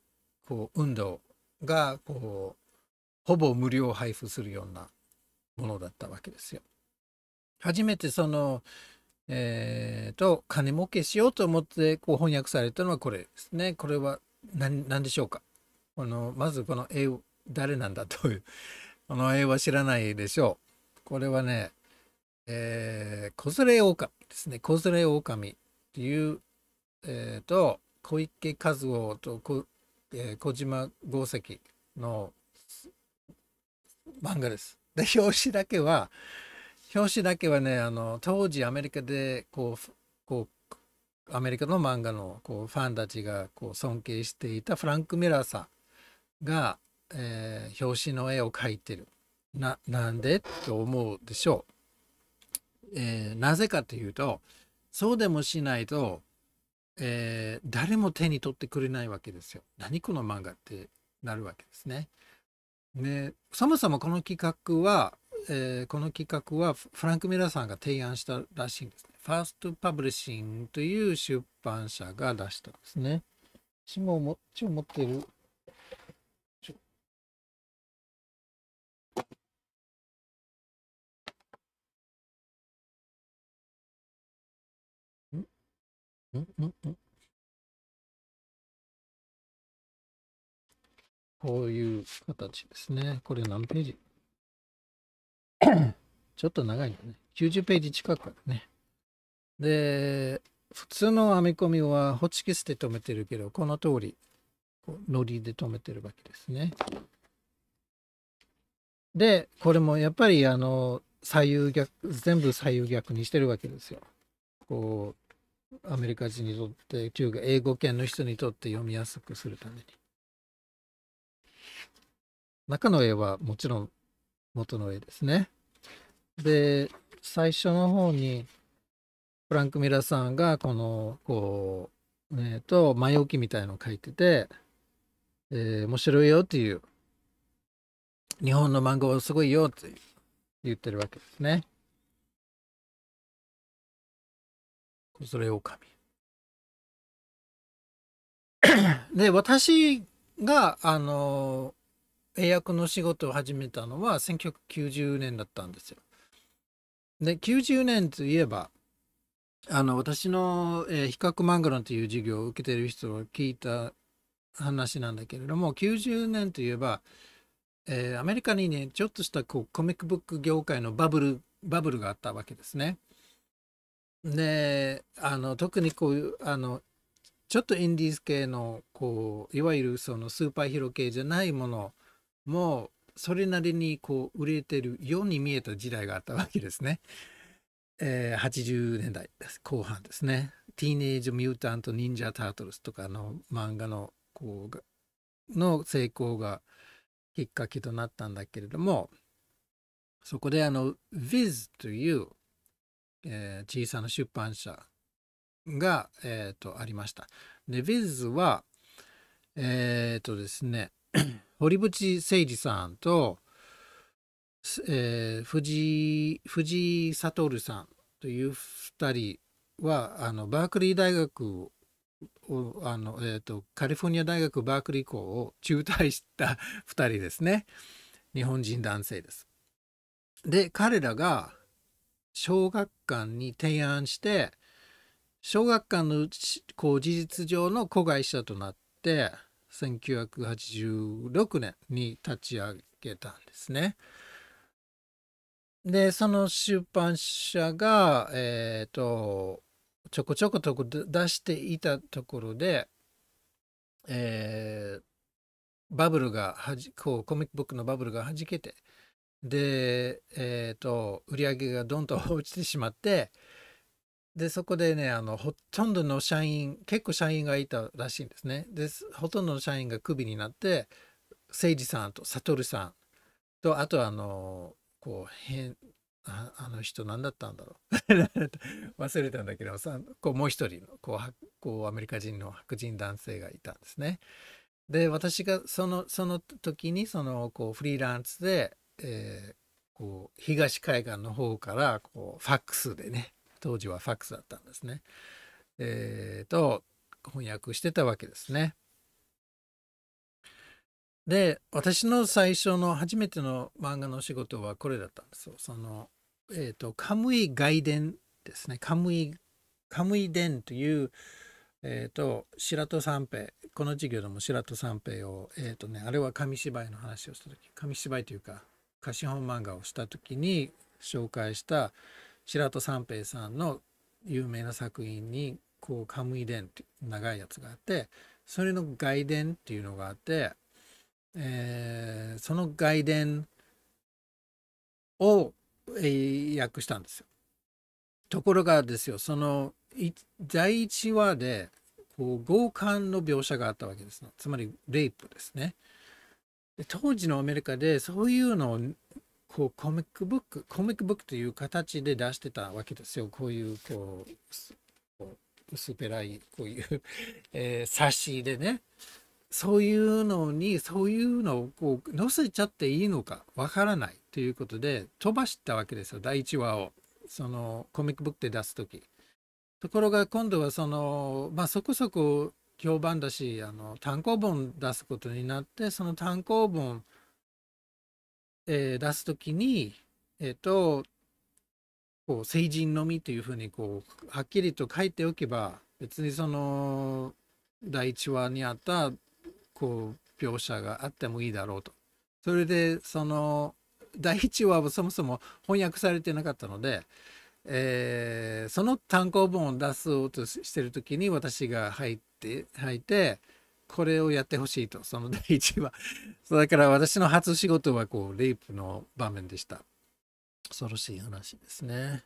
こう運動がこうほぼ無料配布するようなものだったわけですよ。初めてその、えーと、金儲けしようと思ってこう翻訳されたのはこれですね。これは何何でしょうかこのまずこの絵誰なんだという この絵は知らないでしょう。これはね、えー、子連れ狼ですね。子連れ狼っていう、えーと、と小池和夫と小,、えー、小島豪石の漫画です。で表紙だけは表紙だけはねあの当時アメリカでこうこうアメリカの漫画のこうファンたちがこう尊敬していたフランク・ミラーさんが、えー、表紙の絵を描いてる。ななんでと思うでしょう、えー、なぜかというとそうでもしないと、えー、誰も手に取ってくれないわけですよ。何この漫画ってなるわけですね。でそもそもこの企画は、えー、この企画はフランク・ミラーさんが提案したらしいんですね。ファースト・パブリッシングという出版社が出したんですね。私もも持ってる。こういう形ですね。これ何ページ ちょっと長いんだね。90ページ近くあるね。で、普通の編み込みはホチキスで留めてるけど、この通り、のりで留めてるわけですね。で、これもやっぱりあの、左右逆、全部左右逆にしてるわけですよ。こう、アメリカ人にとって、というか英語圏の人にとって読みやすくするために。中の絵はもちろん元の絵ですね。で、最初の方に、フランク・ミラーさんがこの、こう、えっ、ー、と、前置きみたいのを書いてて、えー、面白いよっていう、日本の漫画はすごいよって言ってるわけですね。子連れ狼。で、私が、あの、英訳の仕事を始めたのは1990年だったんですよ。で90年といえばあの私の、えー、比較マングロンという授業を受けてる人を聞いた話なんだけれども90年といえば、えー、アメリカにねちょっとしたこうコミックブック業界のバブルバブルがあったわけですね。であの特にこういうあのちょっとインディーズ系のこういわゆるそのスーパーヒーロー系じゃないものもうそれなりにこう売れてるように見えた時代があったわけですね。えー、80年代後半ですね。ティーネージミュータント・ニンジャー・タートルスとかの漫画のこうの成功がきっかけとなったんだけれどもそこであの Viz という、えー、小さな出版社が、えーとありました。で Viz はえっ、ー、とですね 堀渕誠二さんと、えー、藤藤井悟さんという2人はあのバークリー大学をあの、えーと、とカリフォルニア大学バークリー校を中退した2 人ですね日本人男性です。で彼らが小学館に提案して小学館のこう事実上の子会社となって1986年に立ち上げたんですね。でその出版社が、えっ、ー、とちょこちょこと出していたところで、えー、バブルがはじこうコミックブックのバブルがはじけてで、えっ、ー、と売り上げがどんと落ちてしまって、でそこでねあのほとんどの社員結構社員がいたらしいんですねでほとんどの社員がクビになって誠司さんと悟さんとあとあのこう変ああの人何だったんだろう 忘れたんだけどさこうもう一人のこうこうアメリカ人の白人男性がいたんですね。で私がそのその時にそのこうフリーランスで、えー、こう東海岸の方からこうファックスでね当時はファックスだったんですね。えーと、翻訳してたわけですね。で私の最初の初めての漫画のお仕事はこれだったんですよ。そのえーと、カムイ外伝ですね。カムイカムイ伝というえーと、と白戸三平この授業でも白戸三平を、えーとね、あれは紙芝居の話をした時紙芝居というか貸本漫画をした時に紹介した白戸三平さんの有名な作品にこうカムイ伝って長いやつがあってそれの外伝っていうのがあって、えー、その外伝を、え訳したんですよ。ところがですよその第1話でこう強姦の描写があったわけですつまりレイプですね。当時のアメリカでそういうのをこうコミックブックコミックブックという形で出してたわけですよこういうこう薄っぺらいこういう えー、冊子でねそういうのにそういうのをこう載せちゃっていいのかわからないということで飛ばしたわけですよ第1話をそのコミックブックで出す時。ところが今度はそのまあそこそこ評判だしあの単行本出すことになってその単行本えー、出すときに、えっ、ー、と、こう、成人のみというふうに、こう、はっきりと書いておけば、別にその、第1話にあった、こう、描写があってもいいだろうと。それで、その、第1話はそもそも翻訳されてなかったので、えー、その単行本を出そうとしてる時に私が入って、入って、これをやってほしいと、その第一話。そうだから私の初仕事はこう、レイプの場面でした。恐ろしい話ですね。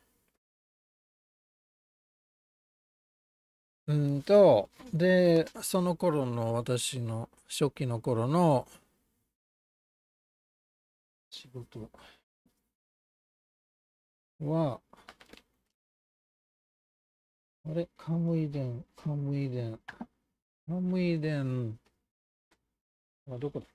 うんと、で、その頃の私の初期の頃の仕事は、あれカムイデンカムイデンノムイデンはどこだ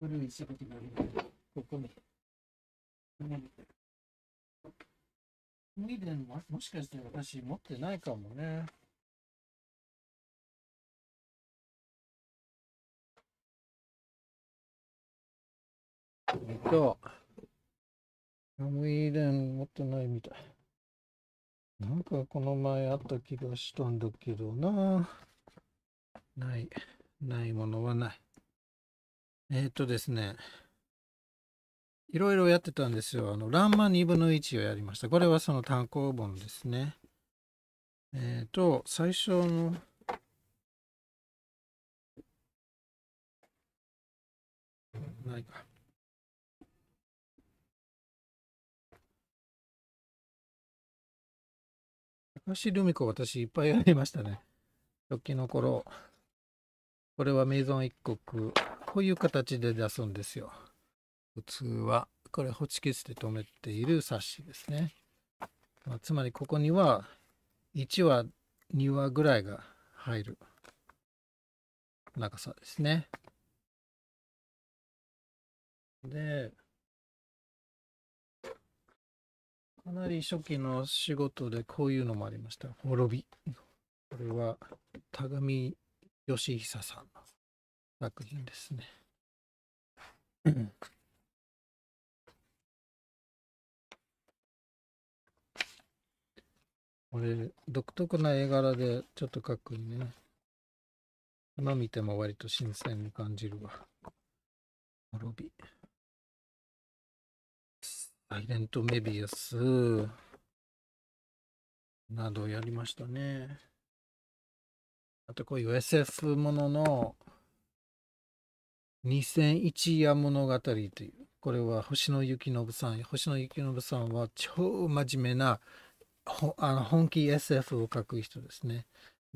これを一ここに。ウィも、もしかして私持ってないかもね。えっと、ウィレン持ってないみたい。なんかこの前あった気がしたんだけどな。ない、ないものはない。えっ、とですね。いろいろやってたんですよ。あの、ランマ2分の1をやりました。これはその単行本ですね。えっ、ー、と、最初の、ないか。昔、ルミ子私いっぱいやりましたね。初期の頃。これはメゾン一国。こういう形で出すんですよ。普通は、これホチキスで留めているサッシですね、まあ、つまりここには1話2話ぐらいが入る長さですねでかなり初期の仕事でこういうのもありました滅びこれは田上義久さんの作品ですね。これ、独特な絵柄でちょっとかっこいいね。今見ても割と新鮮に感じるわ。ロビー。サイレントメビウス。などやりましたね。あとこういう SF ものの2001夜物語という、これは星野幸信さん。星野幸信さんは超真面目なあの本気 SF を書く人ですね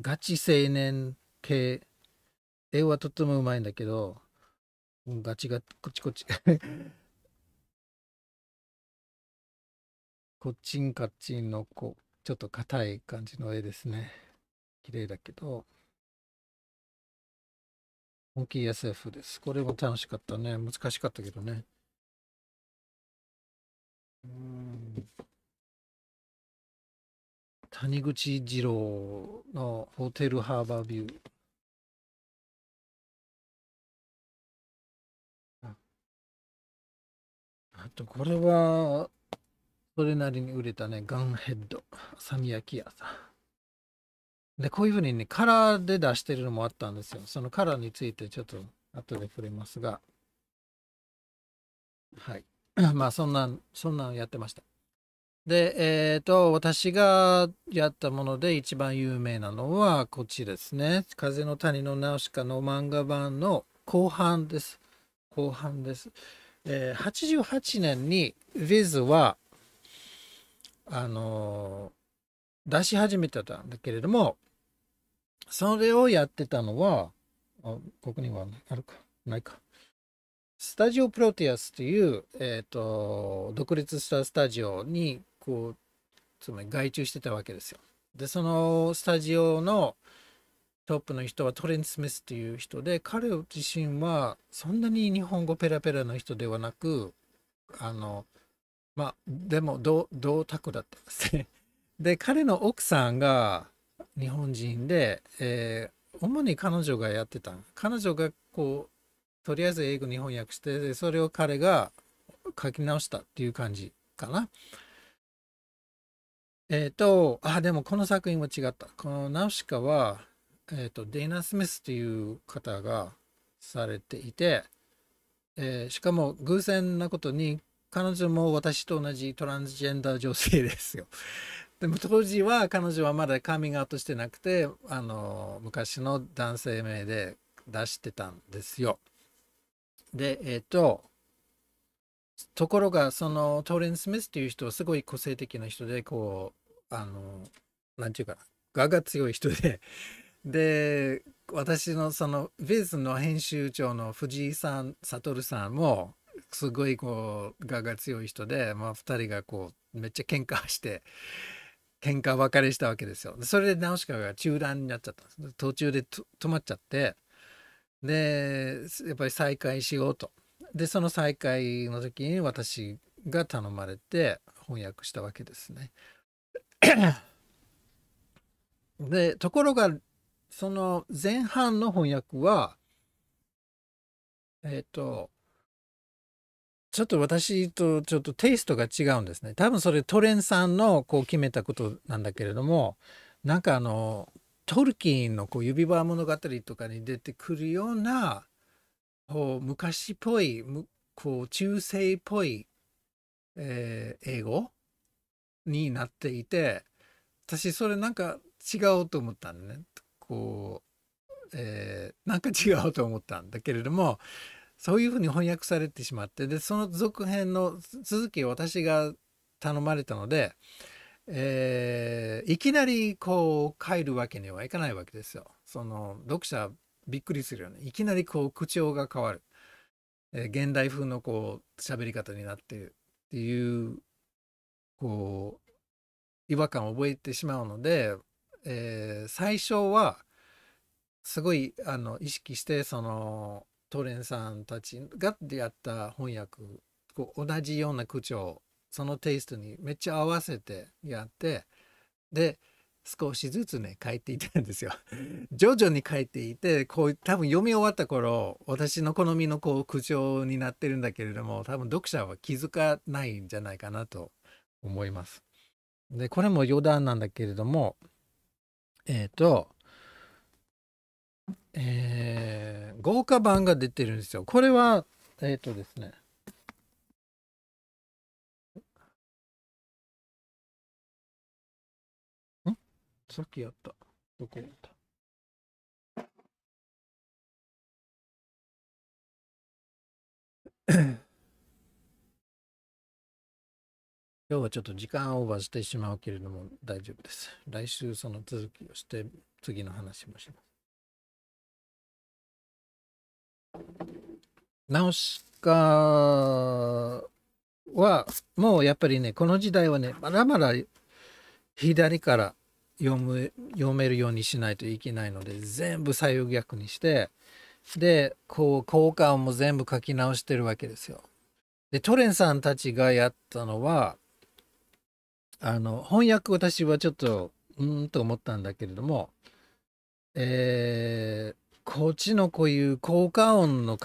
ガチ青年系絵はとてもうまいんだけどガチガチこっちこっち こっちんかっちんのこうちょっと硬い感じの絵ですね綺麗だけど本気 SF ですこれも楽しかったね難しかったけどねうん谷口二郎のホテルハーバービュー。あと、これは、それなりに売れたね、ガンヘッド、サミヤキヤさん。で、こういうふうにね、カラーで出してるのもあったんですよ。そのカラーについてちょっと後で触れますが。はい。まあ、そんな、そんなやってました。で、えっ、ー、と、私がやったもので一番有名なのはこっちですね。風の谷のナウシカの漫画版の後半です。後半です。えー、88年に Viz は、あのー、出し始めてたんだけれども、それをやってたのは、あここにはあるか、ないか。スタジオプロティアスという、えー、と、独立したスタジオにこうつまり外注してたわけですよ。でそのスタジオのトップの人はトレント・スミスという人で彼自身はそんなに日本語ペラペラの人ではなくあのまあでも同卓だったんですね。で彼の奥さんが日本人で、えー、主に彼女がやってた彼女がこうとりあえず英語日本訳してそれを彼が書き直したっていう感じかな。えっ、ー、と、あ、でもこの作品は違った。このナウシカは、えっ、ー、と、デイナ・スミスという方がされていて、えー、しかも偶然なことに、彼女も私と同じトランスジェンダー女性ですよ。でも当時は彼女はまだカミングアウトしてなくて、あの、昔の男性名で出してたんですよ。で、えっ、と、ところが、そのトーレン・スミスっていう人はすごい個性的な人で、こう、あの、なんていうかな、我が強い人で で、私のその、ベースの編集長の藤井さん、悟さんも、すごいこう、我が強い人で、まあ、2人がこう、めっちゃ喧嘩して、喧嘩別れしたわけですよ。それでナウシカが中断になっちゃった途中で止まっちゃって、で、やっぱり再開しようと。でその再会の時に私が頼まれて翻訳したわけですね。でところがその前半の翻訳はえっ、ー、とちょっと私とちょっとテイストが違うんですね。多分それトレンさんのこう決めたことなんだけれどもなんかあのトルキーのこう指輪物語とかに出てくるようなこう昔っぽいこう中世っぽい、えー、英語になっていて私それなんか違うと思ったんねこう、えー、なんか違うと思ったんだけれどもそういうふうに翻訳されてしまってでその続編の続きを私が頼まれたので、えー、いきなりこう変るわけにはいかないわけですよ。その読者びっくりするよねいきなりこう口調が変わる、えー、現代風のこう喋り方になってるっていうこう違和感を覚えてしまうので、えー、最初はすごいあの意識してそのトレンさんたちがやった翻訳こう同じような口調そのテイストにめっちゃ合わせてやってで少しずつね変えていたんですよ 徐々に書いていてこう多分読み終わった頃私の好みのこう口調になってるんだけれども多分読者は気づかないんじゃないかなと思います。でこれも余談なんだけれどもえっ、ー、とえー、豪華版が出てるんですよ。これはえっ、ー、とですねさっきやった。どこやった今日はちょっと時間オーバーしてしまうけれども大丈夫です。来週その続きをして次の話もします。ナオシカはもうやっぱりねこの時代はねまだまだ左から読む読めるようにしないといけないので全部左右逆にしてでこう効果音も全部書き直してるわけですよ。でトレンさんたちがやったのはあの翻訳私はちょっとうんと思ったんだけれども、えー、こっちのこういう効果音の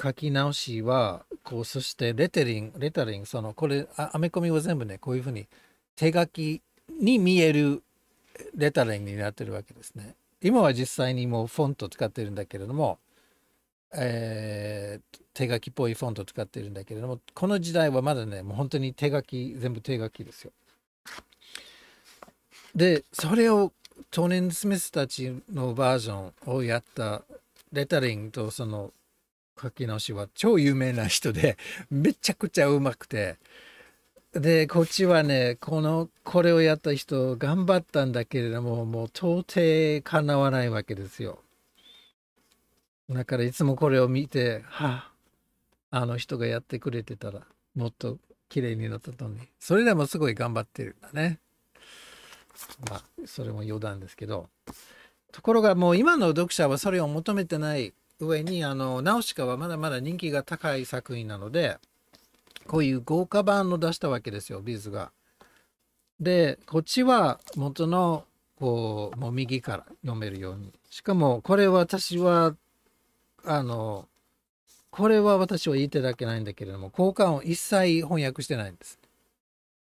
書き直しはこうそしてレテリングレタリングそのこれアメコミは全部ねこういうふうに手書きに見えるレタリングになってるわけですね。今は実際にもうフォント使ってるんだけれども、えー、手書きっぽいフォント使ってるんだけれどもこの時代はまだねもう本当に手書き全部手書きですよ。でそれをトネン・スミスたちのバージョンをやったレタリングとその書き直しは超有名な人でめちゃくちゃうまくてでこっちはねこのこれをやった人頑張ったんだけれどももう到底かなわないわけですよだからいつもこれを見てはああの人がやってくれてたらもっと綺麗になったのにそれでもすごい頑張ってるんだねまあそれも余談ですけどところがもう今の読者はそれを求めてない上にあのナウシカはまだまだ人気が高い作品なのでこういう豪華版の出したわけですよビーズが。でこっちは元のこうもう右から読めるようにしかもこれ私はあのこれは私は言いただけないんだけれども交換を一切翻訳してないんです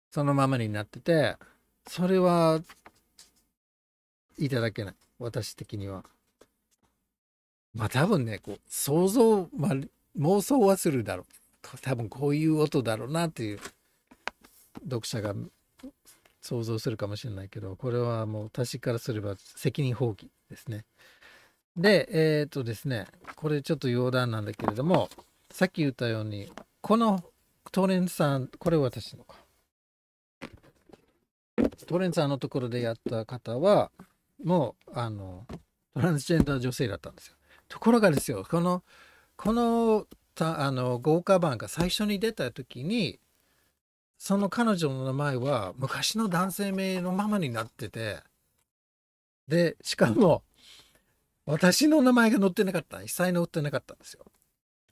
そのままになっててそれはいただけない私的にはまあ多分ねこう想像、まあ、妄想はするだろう多分こういう音だろうなっていう読者が想像するかもしれないけどこれはもう私からすれば責任放棄ですね。でえっ、ー、とですねこれちょっと余談なんだけれどもさっき言ったようにこのトレンさんこれ私のかトレンさんのところでやった方はもうあのトランスジェンダー女性だったんですよ。ところがですよこのこのたあの豪華版が最初に出た時にその彼女の名前は昔の男性名のままになっててでしかも私の名前が載ってなかった一切載ってなかったんですよ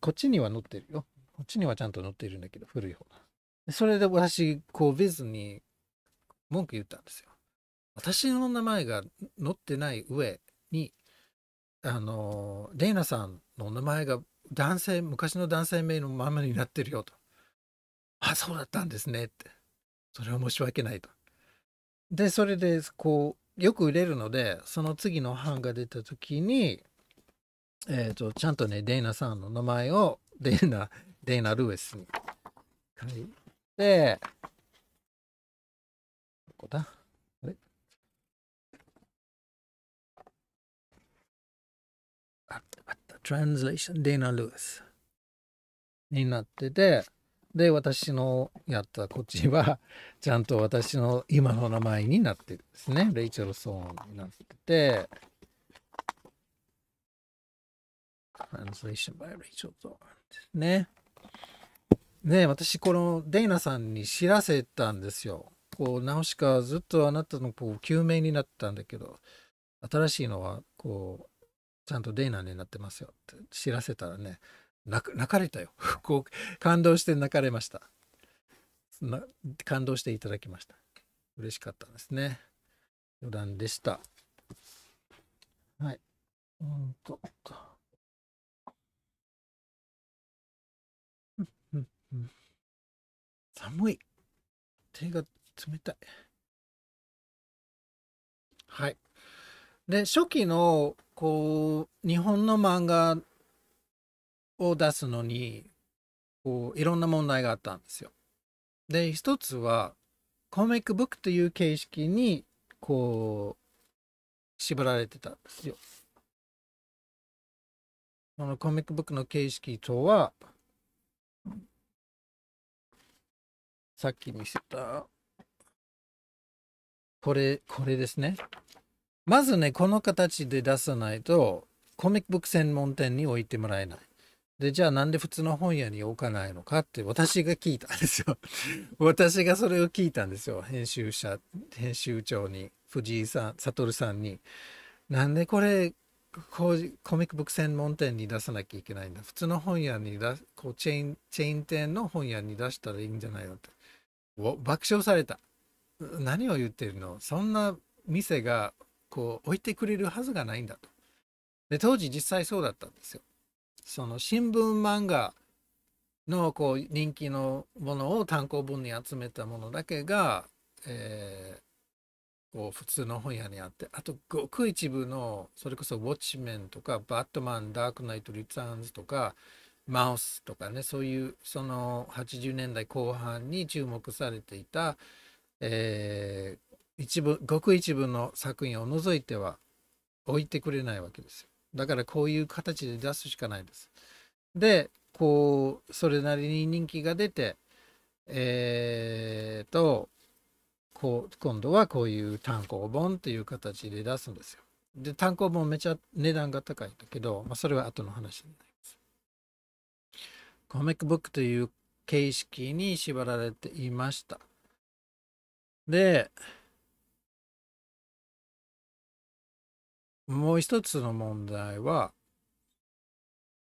こっちには載ってるよこっちにはちゃんと載ってるんだけど古い方それで私こうビズに文句言ったんですよ私の名前が載ってない上にあのレイナさんの名前が男性昔の男性名のままになってるよとあそうだったんですねってそれは申し訳ないとでそれでこうよく売れるのでその次の版が出た時にえっ、ー、とちゃんとねデイナさんの名前をデイナデイナ・ルスに書いてここだ Translation Dana Lewis になってて、で、私のやったこっちは、ちゃんと私の今の名前になってるんですね。レイチェル・ソーンになってて、Translation by Rachel Thorne ですね。ね私、このデイナさんに知らせたんですよ。こう、ナウシカずっとあなたのこう救命になったんだけど、新しいのは、こう、ちゃんとデイナーになってますよって知らせたらね泣かれたよ こう感動して泣かれました感動していただきました嬉しかったですね余談でしたはいうんと寒い手が冷たいはいで初期のこう日本の漫画を出すのにこういろんな問題があったんですよ。で一つはコミックブックという形式にこう縛られてたんですよ。このコミックブックの形式とはさっき見せたこれこれですね。まずね、この形で出さないと、コミックブック専門店に置いてもらえない。で、じゃあなんで普通の本屋に置かないのかって私が聞いたんですよ。私がそれを聞いたんですよ。編集者、編集長に、藤井さん、悟さんに。なんでこれ、こうコミックブック専門店に出さなきゃいけないんだ。普通の本屋に出こうチェーン、チェーン店の本屋に出したらいいんじゃないのって。爆笑された。何を言ってるのそんな店がこう置いてくれるはずがないんだと。で当時実際そうだったんですよ。その新聞漫画のこう人気のものを単行本に集めたものだけが、えー、こう普通の本屋にあってあとごく一部のそれこそ「ウォッチメン」とか「バットマン」「ダークナイト・リターンズ」とか「マウス」とかねそういうその80年代後半に注目されていた、えー、一部ごく一部の作品を除いては置いてくれないわけですよだからこういう形で出すしかないですでこうそれなりに人気が出てえーと、こう今度はこういう単行本という形で出すんですよで単行本めちゃ値段が高いんだけど、まあ、それは後の話になりますコミックブックという形式に縛られていましたでもう一つの問題は、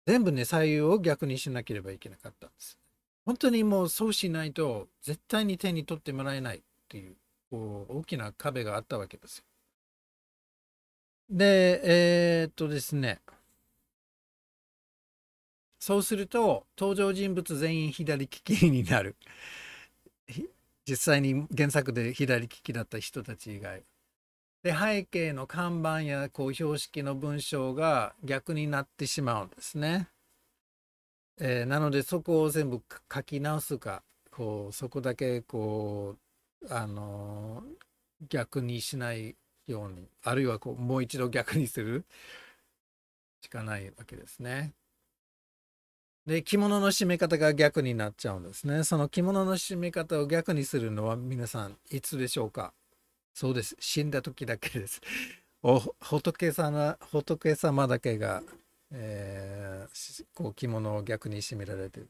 全部ね、左右を逆にしなければいけなかったんです。本当にもうそうしないと、絶対に手に取ってもらえないっていう、こう、大きな壁があったわけですよ。で、えー、っとですね、そうすると、登場人物全員左利きになる。実際に原作で左利きだった人たち以外。で背景の看板やこう標識の文章が逆になってしまうんですね。えー、なのでそこを全部書き直すかこうそこだけこう、あのー、逆にしないようにあるいはこうもう一度逆にするしかないわけですね。で着物の締め方が逆になっちゃうんですね。その着物の締め方を逆にするのは皆さんいつでしょうかそうです。死んだ時だけです。お仏様仏様だけが、えー、こう着物を逆に締められてる。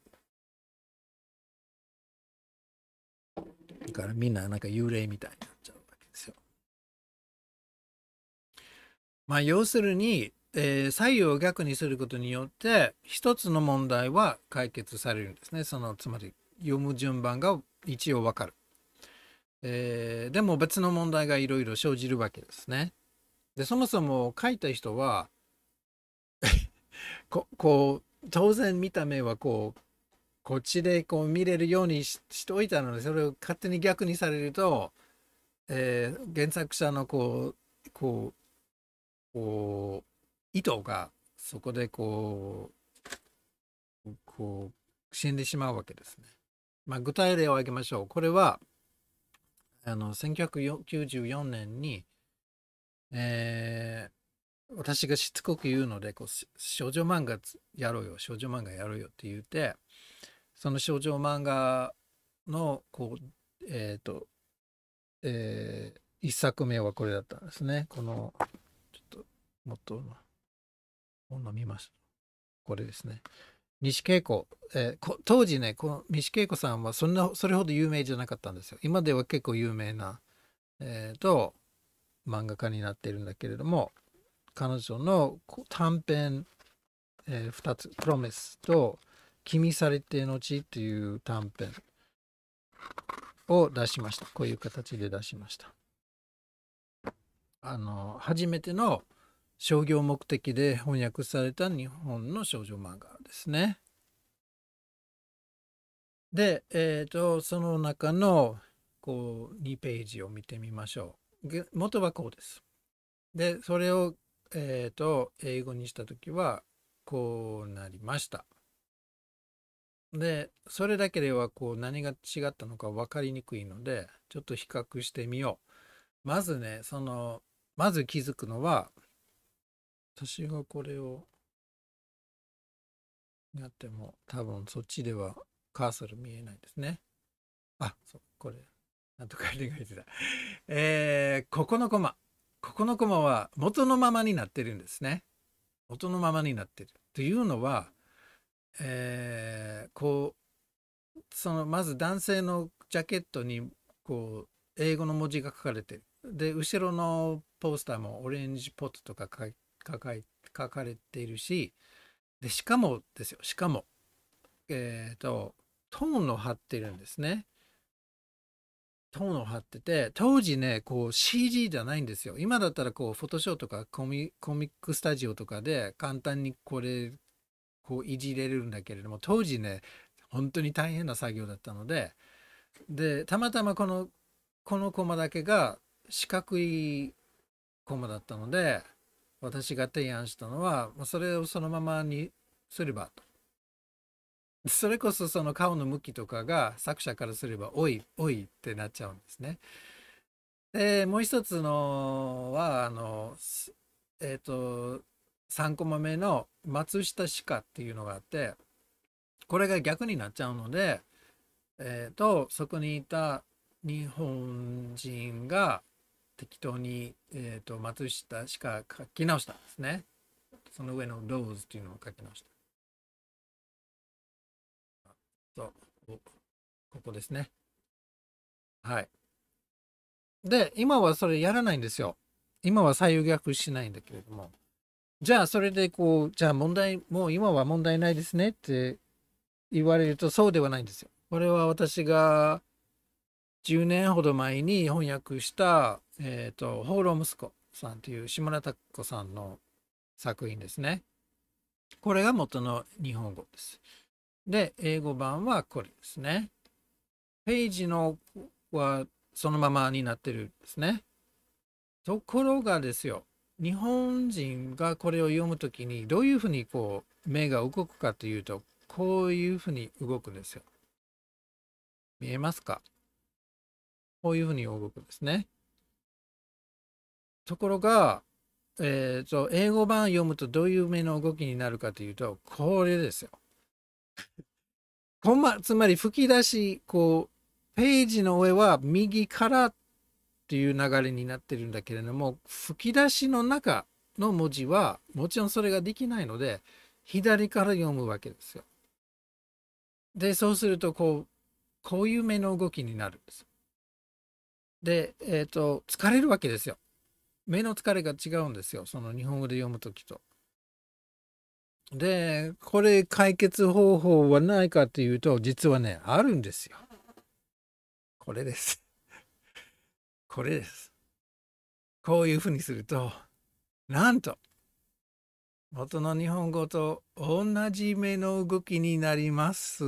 だからみんななんか幽霊みたいになっちゃうわけですよ。まあ要するに、えー、左右を逆にすることによって一つの問題は解決されるんですね。そのつまり読む順番が一応わかる。えー、でも別の問題がいろいろ生じるわけですね。でそもそも書いた人は ここう当然見た目はこうこっちでこう見れるようにししておいたのでそれを勝手に逆にされると、えー、原作者のこうこうこう意図がそこでこうこう死んでしまうわけですね。まあ、具体例を挙げましょう。これはあの1994年に、えー、私がしつこく言うのでこう少女漫画やろうよ少女漫画やろうよって言うてその少女漫画のこうえっ、ー、とえー、1作目はこれだったんですねこのちょっともっと本飲見ますこれですね西恵子、えー、当時ねこの西恵子さんはそんなそれほど有名じゃなかったんですよ今では結構有名な、えーと、漫画家になっているんだけれども彼女の短編、えー、2つ「プロメス」と「君されてのち」という短編を出しましたこういう形で出しましたあの初めての「商業目的で翻訳された日本の少女漫画ですね。で、えーと、その中のこう2ページを見てみましょう。元はこうです。でそれを、えーと英語にした時はこうなりました。でそれだけではこう何が違ったのか分かりにくいのでちょっと比較してみよう。まずねそのまず気づくのは私がこれをやっても多分そっちではカーソル見えないですね。あ、そう、これ。なんとか理が言てた。えー、ここのコマ。ここのコマは元のままになってるんですね。元のままになってる。というのは、えー、こう、そのまず男性のジャケットにこう英語の文字が書かれてる。で後ろのポスターもオレンジポットとか書い書かい書かれているしでしかもですよしかもえっ、ー、とトーンを張ってるんですね。トーンを張ってて当時ねこう CG じゃないんですよ今だったらこうフォトショーとかコミコミックスタジオとかで簡単にこれこういじれるんだけれども当時ね本当に大変な作業だったのででたまたまこのこのコマだけが四角いコマだったので私が提案したのは、それをそのままにすればと。それこそその顔の向きとかが作者からすれば、おい、おいってなっちゃうんですね。で、もう一つのは、あの、えっ、ー、と、3コマ目の松下鹿っていうのがあって、これが逆になっちゃうので、えっ、ー、と、そこにいた日本人が適当に、えーと、松下しか書き直したんですね。その上のローズというのを書き直した。そうここですね。はい。で、今はそれやらないんですよ。今は左右逆しないんだけれども。じゃあ、それでこう、じゃあ問題、もう今は問題ないですねって言われると、そうではないんですよ。これは私が10年ほど前に翻訳した、えっ、ー、と、放浪息子さんという下田拓子さんの作品ですね。これが元の日本語です。で、英語版はこれですね。ページのはそのままになってるんですね。ところがですよ、日本人がこれを読むときにどういうふうにこう目が動くかというと、こういうふうに動くんですよ。見えますかこういうふうに動くんですね。ところが、えーと、英語版読むとどういう目の動きになるかというと、これですよ。コ マ、つまり吹き出し、こう、ページの上は右からっていう流れになってるんだけれども、吹き出しの中の文字は、もちろんそれができないので、左から読むわけですよ。で、そうすると、こう、こういう目の動きになるんです。で、えっ、ー、と、疲れるわけですよ。目の疲れが違うんですよ。その日本語で読む時と。で、これ解決方法はないかっていうと、実はね、あるんですよ。これです。これです。こういうふうにすると、なんと、元の日本語と同じ目の動きになります。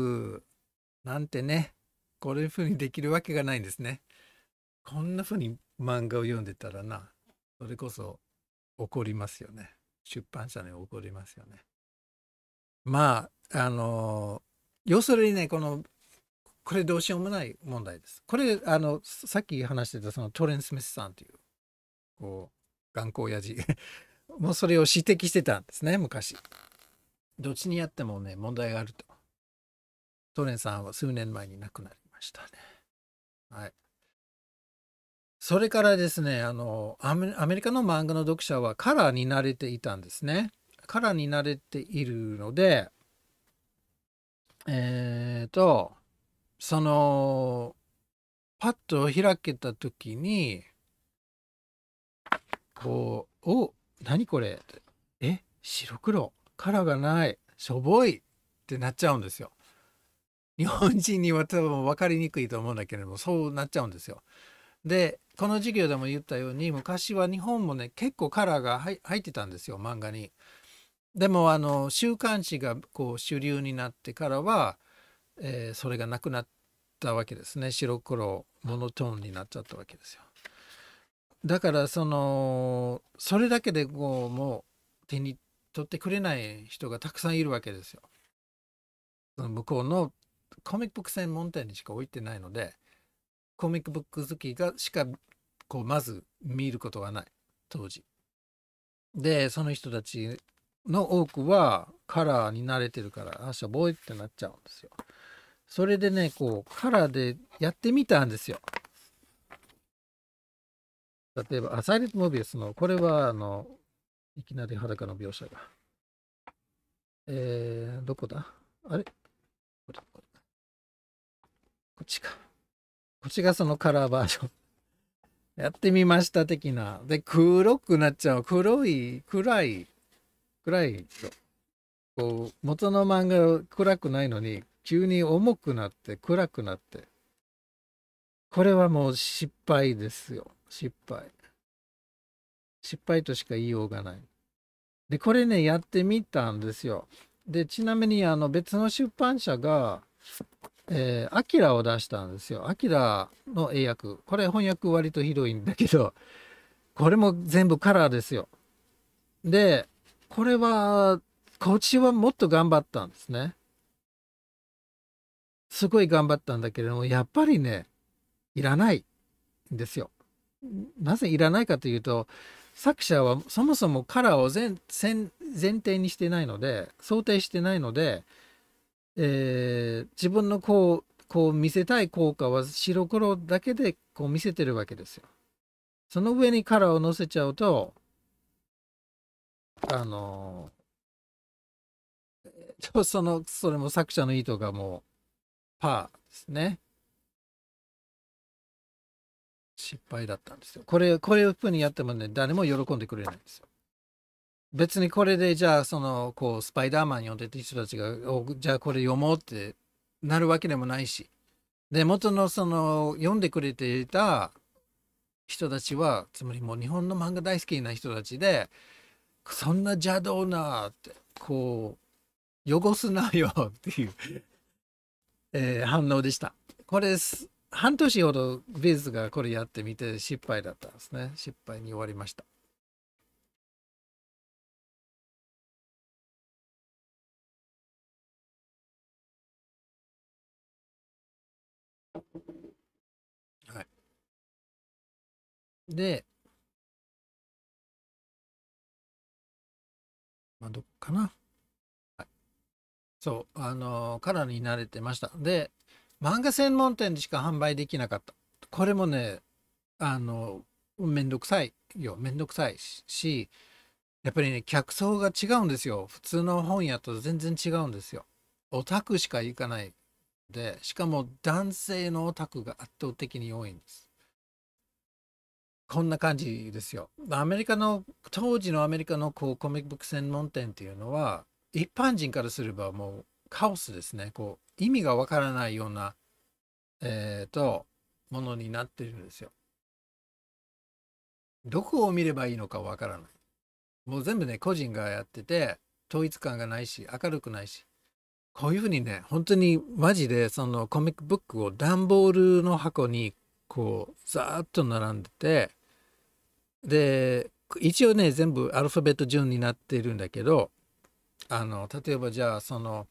なんてね、こういうふうにできるわけがないんですね。こんな風に漫画を読んでたらなそれこそ怒りますよね出版社に怒りますよね。まああの要するにねこのこれどうしようもない問題です。これあのさっき話してたそのトレン・スミスさんというこう頑固親父 もうそれを指摘してたんですね昔。どっちにやってもね問題があると。トレンさんは数年前に亡くなりましたね。はい。それからですねあのアメリカの漫画の読者はカラーに慣れていたんですね。カラーに慣れているのでえっ、ー、とそのパッと開けた時にこう「お何これ?」え白黒カラーがないしょぼいってなっちゃうんですよ。日本人には多分分かりにくいと思うんだけれどもそうなっちゃうんですよ。でこの授業でも言ったように昔は日本もね結構カラーが入ってたんですよ漫画に。でもあの週刊誌がこう主流になってからは、えー、それがなくなったわけですね白黒モノトーンになっちゃったわけですよ。だからそのそれだけでこうもう手に取ってくれない人がたくさんいるわけですよ。その向こうのコミックブック専門店にしか置いてないのでコミックブック好きがしかこうまず見ることがない当時。でその人たちの多くはカラーに慣れてるからあしゃボーイってなっちゃうんですよ。それでねこうカラーでやってみたんですよ。例えば、アサイレット・モビウスの、これは、あの、いきなり裸の描写が。えー、どこだあれこっちか。こっちがそのカラーバージョン。やってみました的な。で、黒くなっちゃう。黒い、暗い、暗いと。こう、元の漫画暗くないのに、急に重くなって、暗くなって。これはもう失敗ですよ。失敗。失敗としか言いようがない。で、これね、やってみたんですよ。で、ちなみに、あの、別の出版社が、えー、アキラを出したんですよ。アキラの英訳。これ翻訳割とひどいんだけど、これも全部カラーですよ。で、これは、こっちはもっと頑張ったんですね。すごい頑張ったんだけれども、やっぱりね、いらないんですよ。なぜいらないかというと、作者はそもそもカラーを前前提にしてないので、想定してないので、えー、自分のこうこう見せたい効果は白黒だけでこう見せてるわけですよ。その上にカラーをのせちゃうとあのー、そのそれも作者の意図がもうパーですね。失敗だったんですよ。これ、これをふうにやってもね、誰も喜んでくれないんですよ。別にこれでじゃあそのこうスパイダーマン読んでた人たちがじゃあこれ読もうってなるわけでもないしで元のその読んでくれていた人たちはつまりもう日本の漫画大好きな人たちでそんな邪道なってこう汚すなよっていう えー、反応でした。これ半年ほどビーズがこれやってみて失敗だったんですね失敗に終わりました。で、まあ、どっかな。はい。そう、あのー、ラーに慣れてました。で、漫画専門店でしか販売できなかった。これもね、あのー、めんどくさいよ。めんどくさいし、やっぱりね、客層が違うんですよ。普通の本屋と全然違うんですよ。オタクしか行かないで、しかも男性のオタクが圧倒的に多いんです。こんな感じですよ。アメリカの当時のアメリカのこうコミックブック専門店っていうのは一般人からすればもうカオスですね。こう意味がわからないような、えーと、ものになってるんですよ。どこを見ればいいのかわからない。もう全部ね個人がやってて統一感がないし明るくないしこういうふうにね本当にマジでそのコミックブックを段ボールの箱にこうザーっと並んでてで一応ね全部アルファベット順になってるんだけどあの例えばじゃあその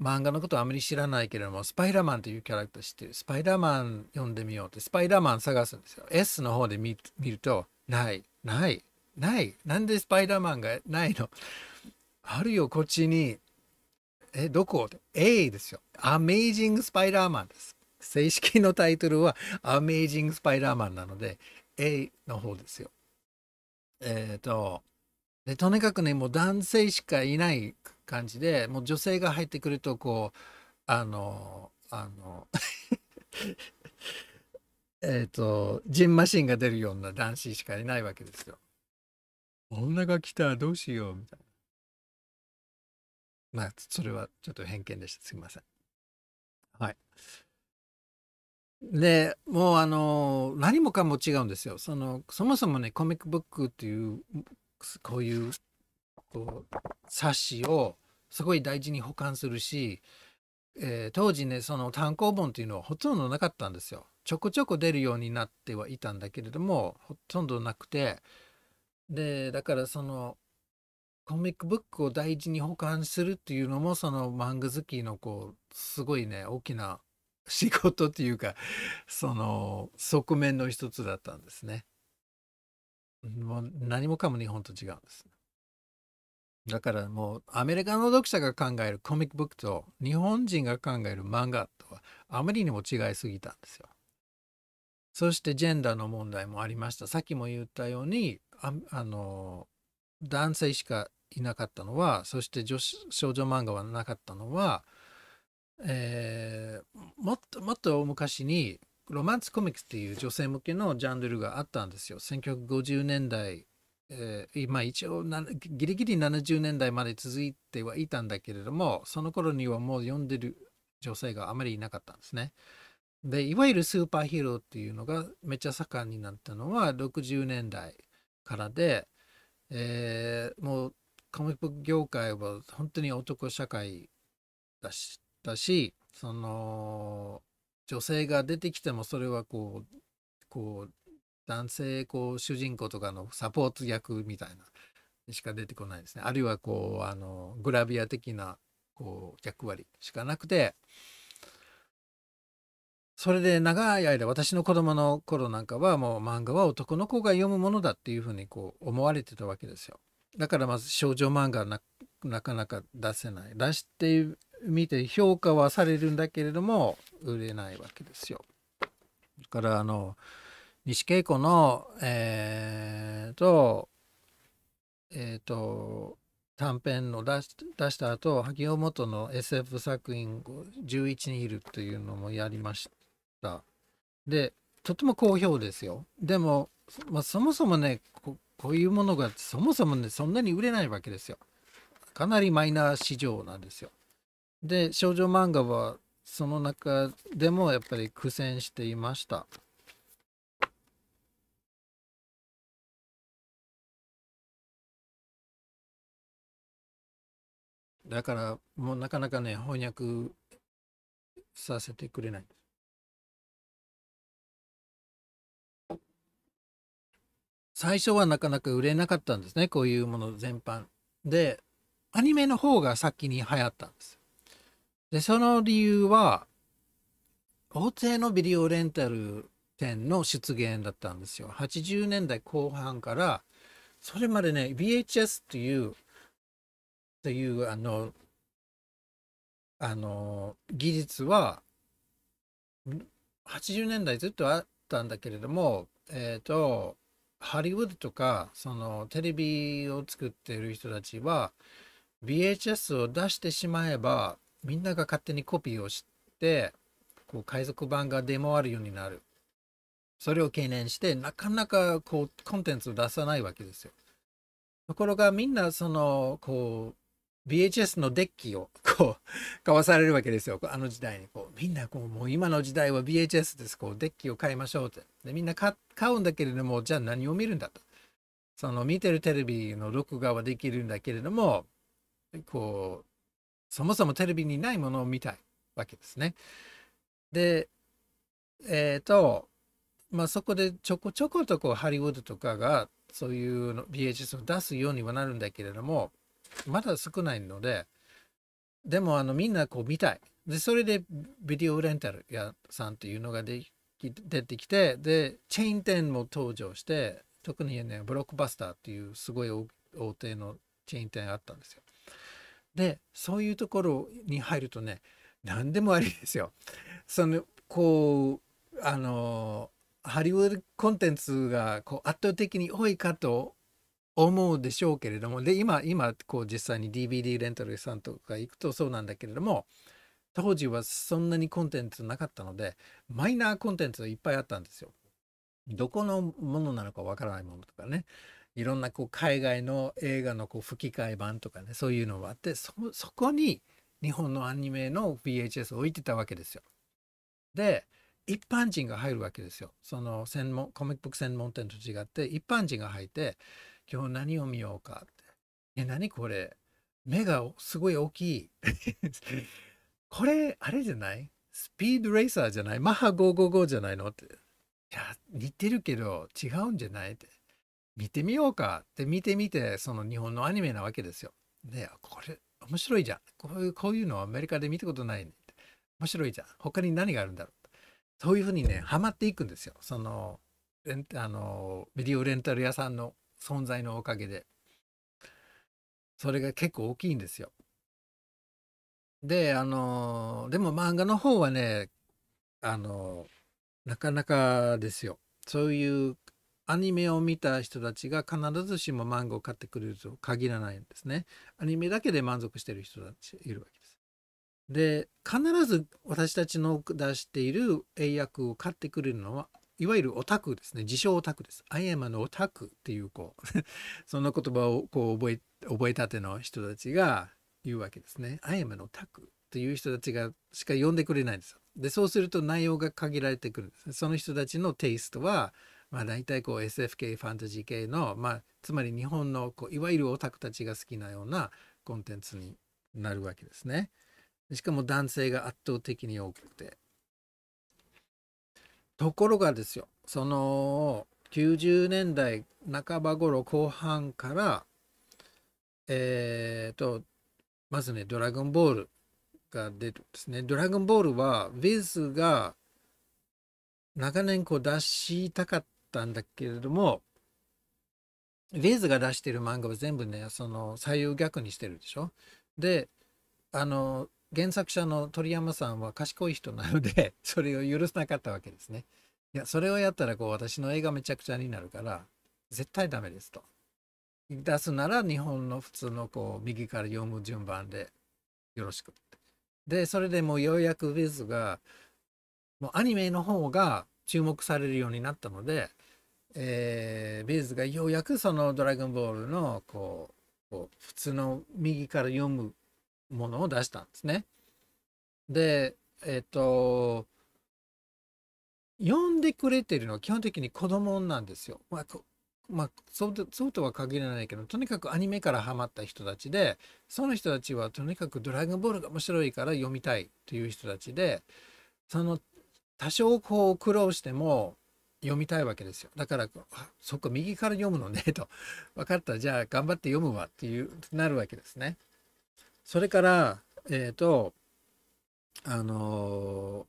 漫画のことはあまり知らないけれどもスパイダーマンというキャラクター知ってるスパイダーマン読んでみようってスパイダーマン探すんですよ S の方で見るとないないないなんでスパイダーマンがないのあるよこっちにえどこ ?A ですよアメイジングスパイダーマンです正式のタイトルはアメイジングスパイダーマンなので A の方ですよえー、と、で、とにかくね、もう男性しかいない感じで、もう女性が入ってくると、こう、あの、あの えっと、ジンマシンが出るような男子しかいないわけですよ。女が来た、らどうしよう、みたいな。まあ、それはちょっと偏見でした。すいません。はい。でもうあの何もかも違うんですよそのそもそもねコミックブックっていうこういうこう冊子をすごい大事に保管するし、えー、当時ねその単行本っていうのはほとんどなかったんですよちょこちょこ出るようになってはいたんだけれどもほとんどなくてでだからそのコミックブックを大事に保管するっていうのもその漫画好きのこうすごいね大きな 仕事っていうかその側面の一つだったんですね。もう何もかも日本と違うんです。だからもうアメリカの読者が考えるコミックブックと日本人が考える漫画とはあまりにも違いすぎたんですよ。そしてジェンダーの問題もありました。さっきも言ったようにあの男性しかいなかったのはそして女子少女漫画はなかったのはえー、もっともっと昔にロマンスコミックスっていう女性向けのジャンルがあったんですよ。1950年代、えー、今一応なギリギリ70年代まで続いてはいたんだけれども、その頃にはもう読んでる女性があまりいなかったんですね。で、いわゆるスーパーヒーローっていうのがめっちゃ盛んになったのは60年代からで、えー、もうコミック業界は本当に男社会だしったしその女性が出てきてもそれはこうこう男性こう主人公とかのサポート役みたいなしか出てこないですねあるいはこうあのグラビア的なこう役割しかなくてそれで長い間私の子供の頃なんかはもう漫画は男の子が読むものだっていうふうにこう思われてたわけですよだからまず少女漫画なかなか出せない出して見て評価はされるんだけれども売れないわけですよ。だからあの西恵子のえー、とえっ、ー、と短編を出し出した後萩尾元の SF 作品「11人いる」というのもやりました。でとても好評ですよ。でも、まあ、そもそもねこういうものがそもそもねそんなに売れないわけですよ。かなりマイナー市場なんですよ。で少女漫画はその中でもやっぱり苦戦していました。だからもうなかなかね翻訳させてくれない。最初はなかなか売れなかったんですねこういうもの全般。でアニメの方が先に流行ったんです。で、その理由は、大手のビデオレンタル店の出現だったんですよ。80年代後半から、それまでね、VHS という、というあの、あの、技術は、80年代ずっとあったんだけれども、えっ、ー、と、ハリウッドとか、そのテレビを作ってる人たちは、VHS を出してしまえば、みんなが勝手にコピーをしてこう海賊版が出回るようになるそれを懸念してなかなかこうコンテンツを出さないわけですよところがみんなそのこう VHS のデッキをこう買わされるわけですよあの時代にこうみんなこうもう今の時代は VHS ですこうデッキを買いましょうってでみんな買うんだけれどもじゃあ何を見るんだとその見てるテレビの録画はできるんだけれどもこうそもそもテレビにないものを見たいわけですね。で、えっ、ー、と、まあ、そこでちょこちょことこうハリウッドとかがそういうの b h s を出すようにはなるんだけれども、まだ少ないので、でもあのみんなこう見たい。で、それでビデオレンタル屋さんというのがで出てきて、で、チェーン店も登場して、特にね、ブロックバスターっていうすごい大手のチェーン店あったんですよ。でそういうところに入るとね何でもありですよ。そのこうあのハリウッドコンテンツがこう圧倒的に多いかと思うでしょうけれどもで今今こう実際に DVD レンタル屋さんとか行くとそうなんだけれども当時はそんなにコンテンツなかったのでマイナーコンテンツがいっぱいあったんですよ。どこのものなのかわからないものとかね。いろんなこう海外の映画のこう吹き替え版とかねそういうのがあってそこに日本のアニメの VHS を置いてたわけですよ。で一般人が入るわけですよ。その専門コミックブック専門店と違って一般人が入って今日何を見ようかって「え何これ目がすごい大きい これあれじゃないスピードレーサーじゃないマハ555じゃないの?」って「いや似てるけど違うんじゃない?」って見てみようかって見てみて、その日本のアニメなわけですよ。で、これ面白いじゃん。こういうこういうのアメリカで見たことないね。面白いじゃん。他に何があるんだろう。そういうふうにね、ハマっていくんですよ。その、あの、ビデオレンタル屋さんの存在のおかげで。それが結構大きいんですよ。で、あの、でも漫画の方はね、あの、なかなかですよ。そういうアニメを見た人たちが必ずしもマンゴーを買ってくれると限らないんですね。アニメだけで満足している人たちいるわけです。で必ず私たちの出している英訳を買ってくれるのはいわゆるオタクですね自称オタクです。アイエマのオタクっていうこう その言葉をこう覚え覚えたての人たちが言うわけですね。アイエマのオタクという人たちがしか呼んでくれないんですよ。でそうすると内容が限られてくるんですその人たちのテイストはまあ、大体こう SF 系ファンタジー系の、まあ、つまり日本のこういわゆるオタクたちが好きなようなコンテンツになるわけですね。しかも男性が圧倒的に多くて。ところがですよその90年代半ば頃後半からえーと、まずね「ドラゴンボール」が出るんですね。ドラゴンボールは Viz が長年こう出したかっったんだけれどもウィズが出してる漫画は全部ねその左右逆にしてるでしょ。であの原作者の鳥山さんは賢い人なので それを許さなかったわけですね。いやそれをやったらこう私の絵がめちゃくちゃになるから絶対ダメですと。出すなら日本の普通のこう右から読む順番でよろしくって。でそれでもうようやくウィズがもうアニメの方が注目されるようになったのでえー、ビーズがようやくその「ドラゴンボールの」こう普通の右から読むものを出したんですね。でえっ、ー、と読んでくれてるのは基本的に子供なんですよ。まあまあ、そうそうとは限らないけどとにかくアニメからハマった人たちでその人たちはとにかく「ドラゴンボール」が面白いから読みたいという人たちでその多少こう苦労しても読みたいわけですよだからそっか右から読むのね と分かったじゃあ頑張って読むわっていうなるわけですね。それからえっ、ー、とあのー、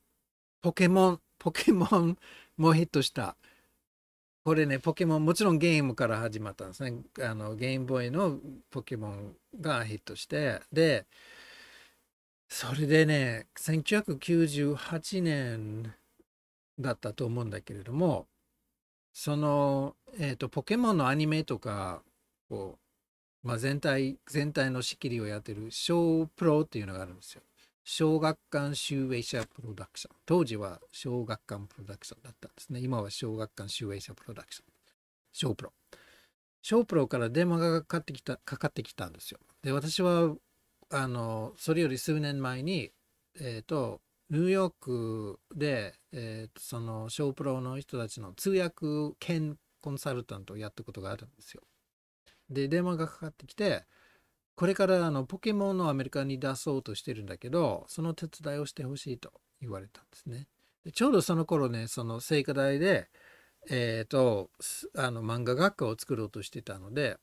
ポケモンポケモン もヒットしたこれねポケモンもちろんゲームから始まったんですねあのゲームボーイのポケモンがヒットしてでそれでね1998年だったと思うんだけれどもその、えーと、とポケモンのアニメとかこう、まあ、全体全体の仕切りをやってる小プロっていうのがあるんですよ。小学館集英社プロダクション。当時は小学館プロダクションだったんですね。今は小学館集英社プロダクション。小プロ。小プロから電話がかかってきた、かかってきたんですよ。で、私は、あの、それより数年前に、えっ、ー、と、ニューヨークで、えー、とその小プロの人たちの通訳兼コンサルタントをやったことがあるんですよ。で電話がかかってきてこれからあのポケモンのアメリカに出そうとしてるんだけどその手伝いをしてほしいと言われたんですね。でちょうどその頃ねその聖火台で、えーと、あの漫画学科を作ろうとしてたので、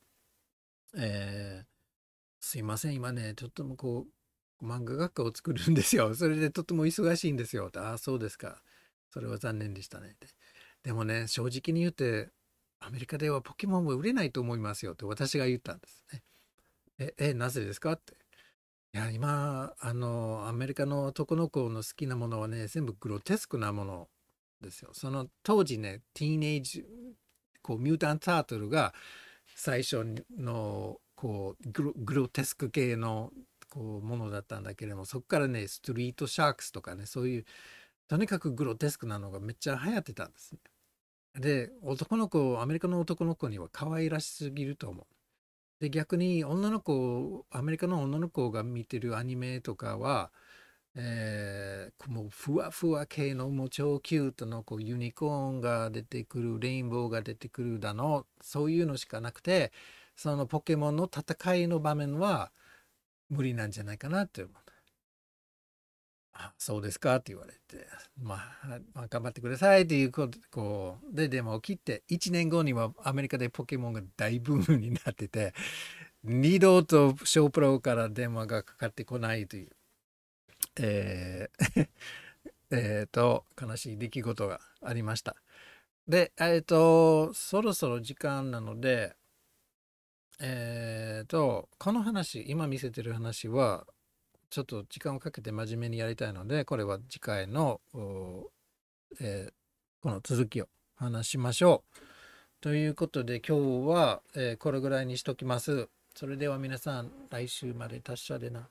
えー、すいません今ねちょっともうこう漫画学科を作るんですよ。それでとても忙しいんですよ。ああ、そうですか。それは残念でしたね。でもね、正直に言って、アメリカではポケモンも売れないと思いますよって私が言ったんですね。え、え、なぜですかって。いや、今、あの、アメリカの男の子の好きなものはね、全部グロテスクなものですよ。その当時ね、ティーネイジ、こう、ミュータンタートルが最初の、こうグロ、グロテスク系のこうものだったんだけれどもそこからねストリートシャークスとかねそういうとにかくグロテスクなのがめっちゃ流行ってたんですね。で男の子アメリカの男の子には可愛らしすぎると思う。で逆に女の子アメリカの女の子が見てるアニメとかは、えー、もうふわふわ系のもう超キュートのこうユニコーンが出てくるレインボーが出てくるだのそういうのしかなくてそのポケモンの戦いの場面は無理なんじゃないかなというあそうですかって言われて、まあ、まあ、頑張ってくださいっていうことこうで電話を切って1年後にはアメリカでポケモンが大ブームになってて二度とショープロから電話がかかってこないというえー えっと悲しい出来事がありました。でえっ、ー、とそろそろ時間なのでえーと、この話、今見せてる話は、ちょっと時間をかけて真面目にやりたいので、これは次回の、えー、この続きを話しましょう。ということで今日は、えー、これぐらいにしときます。それでは皆さん来週まで達者でな。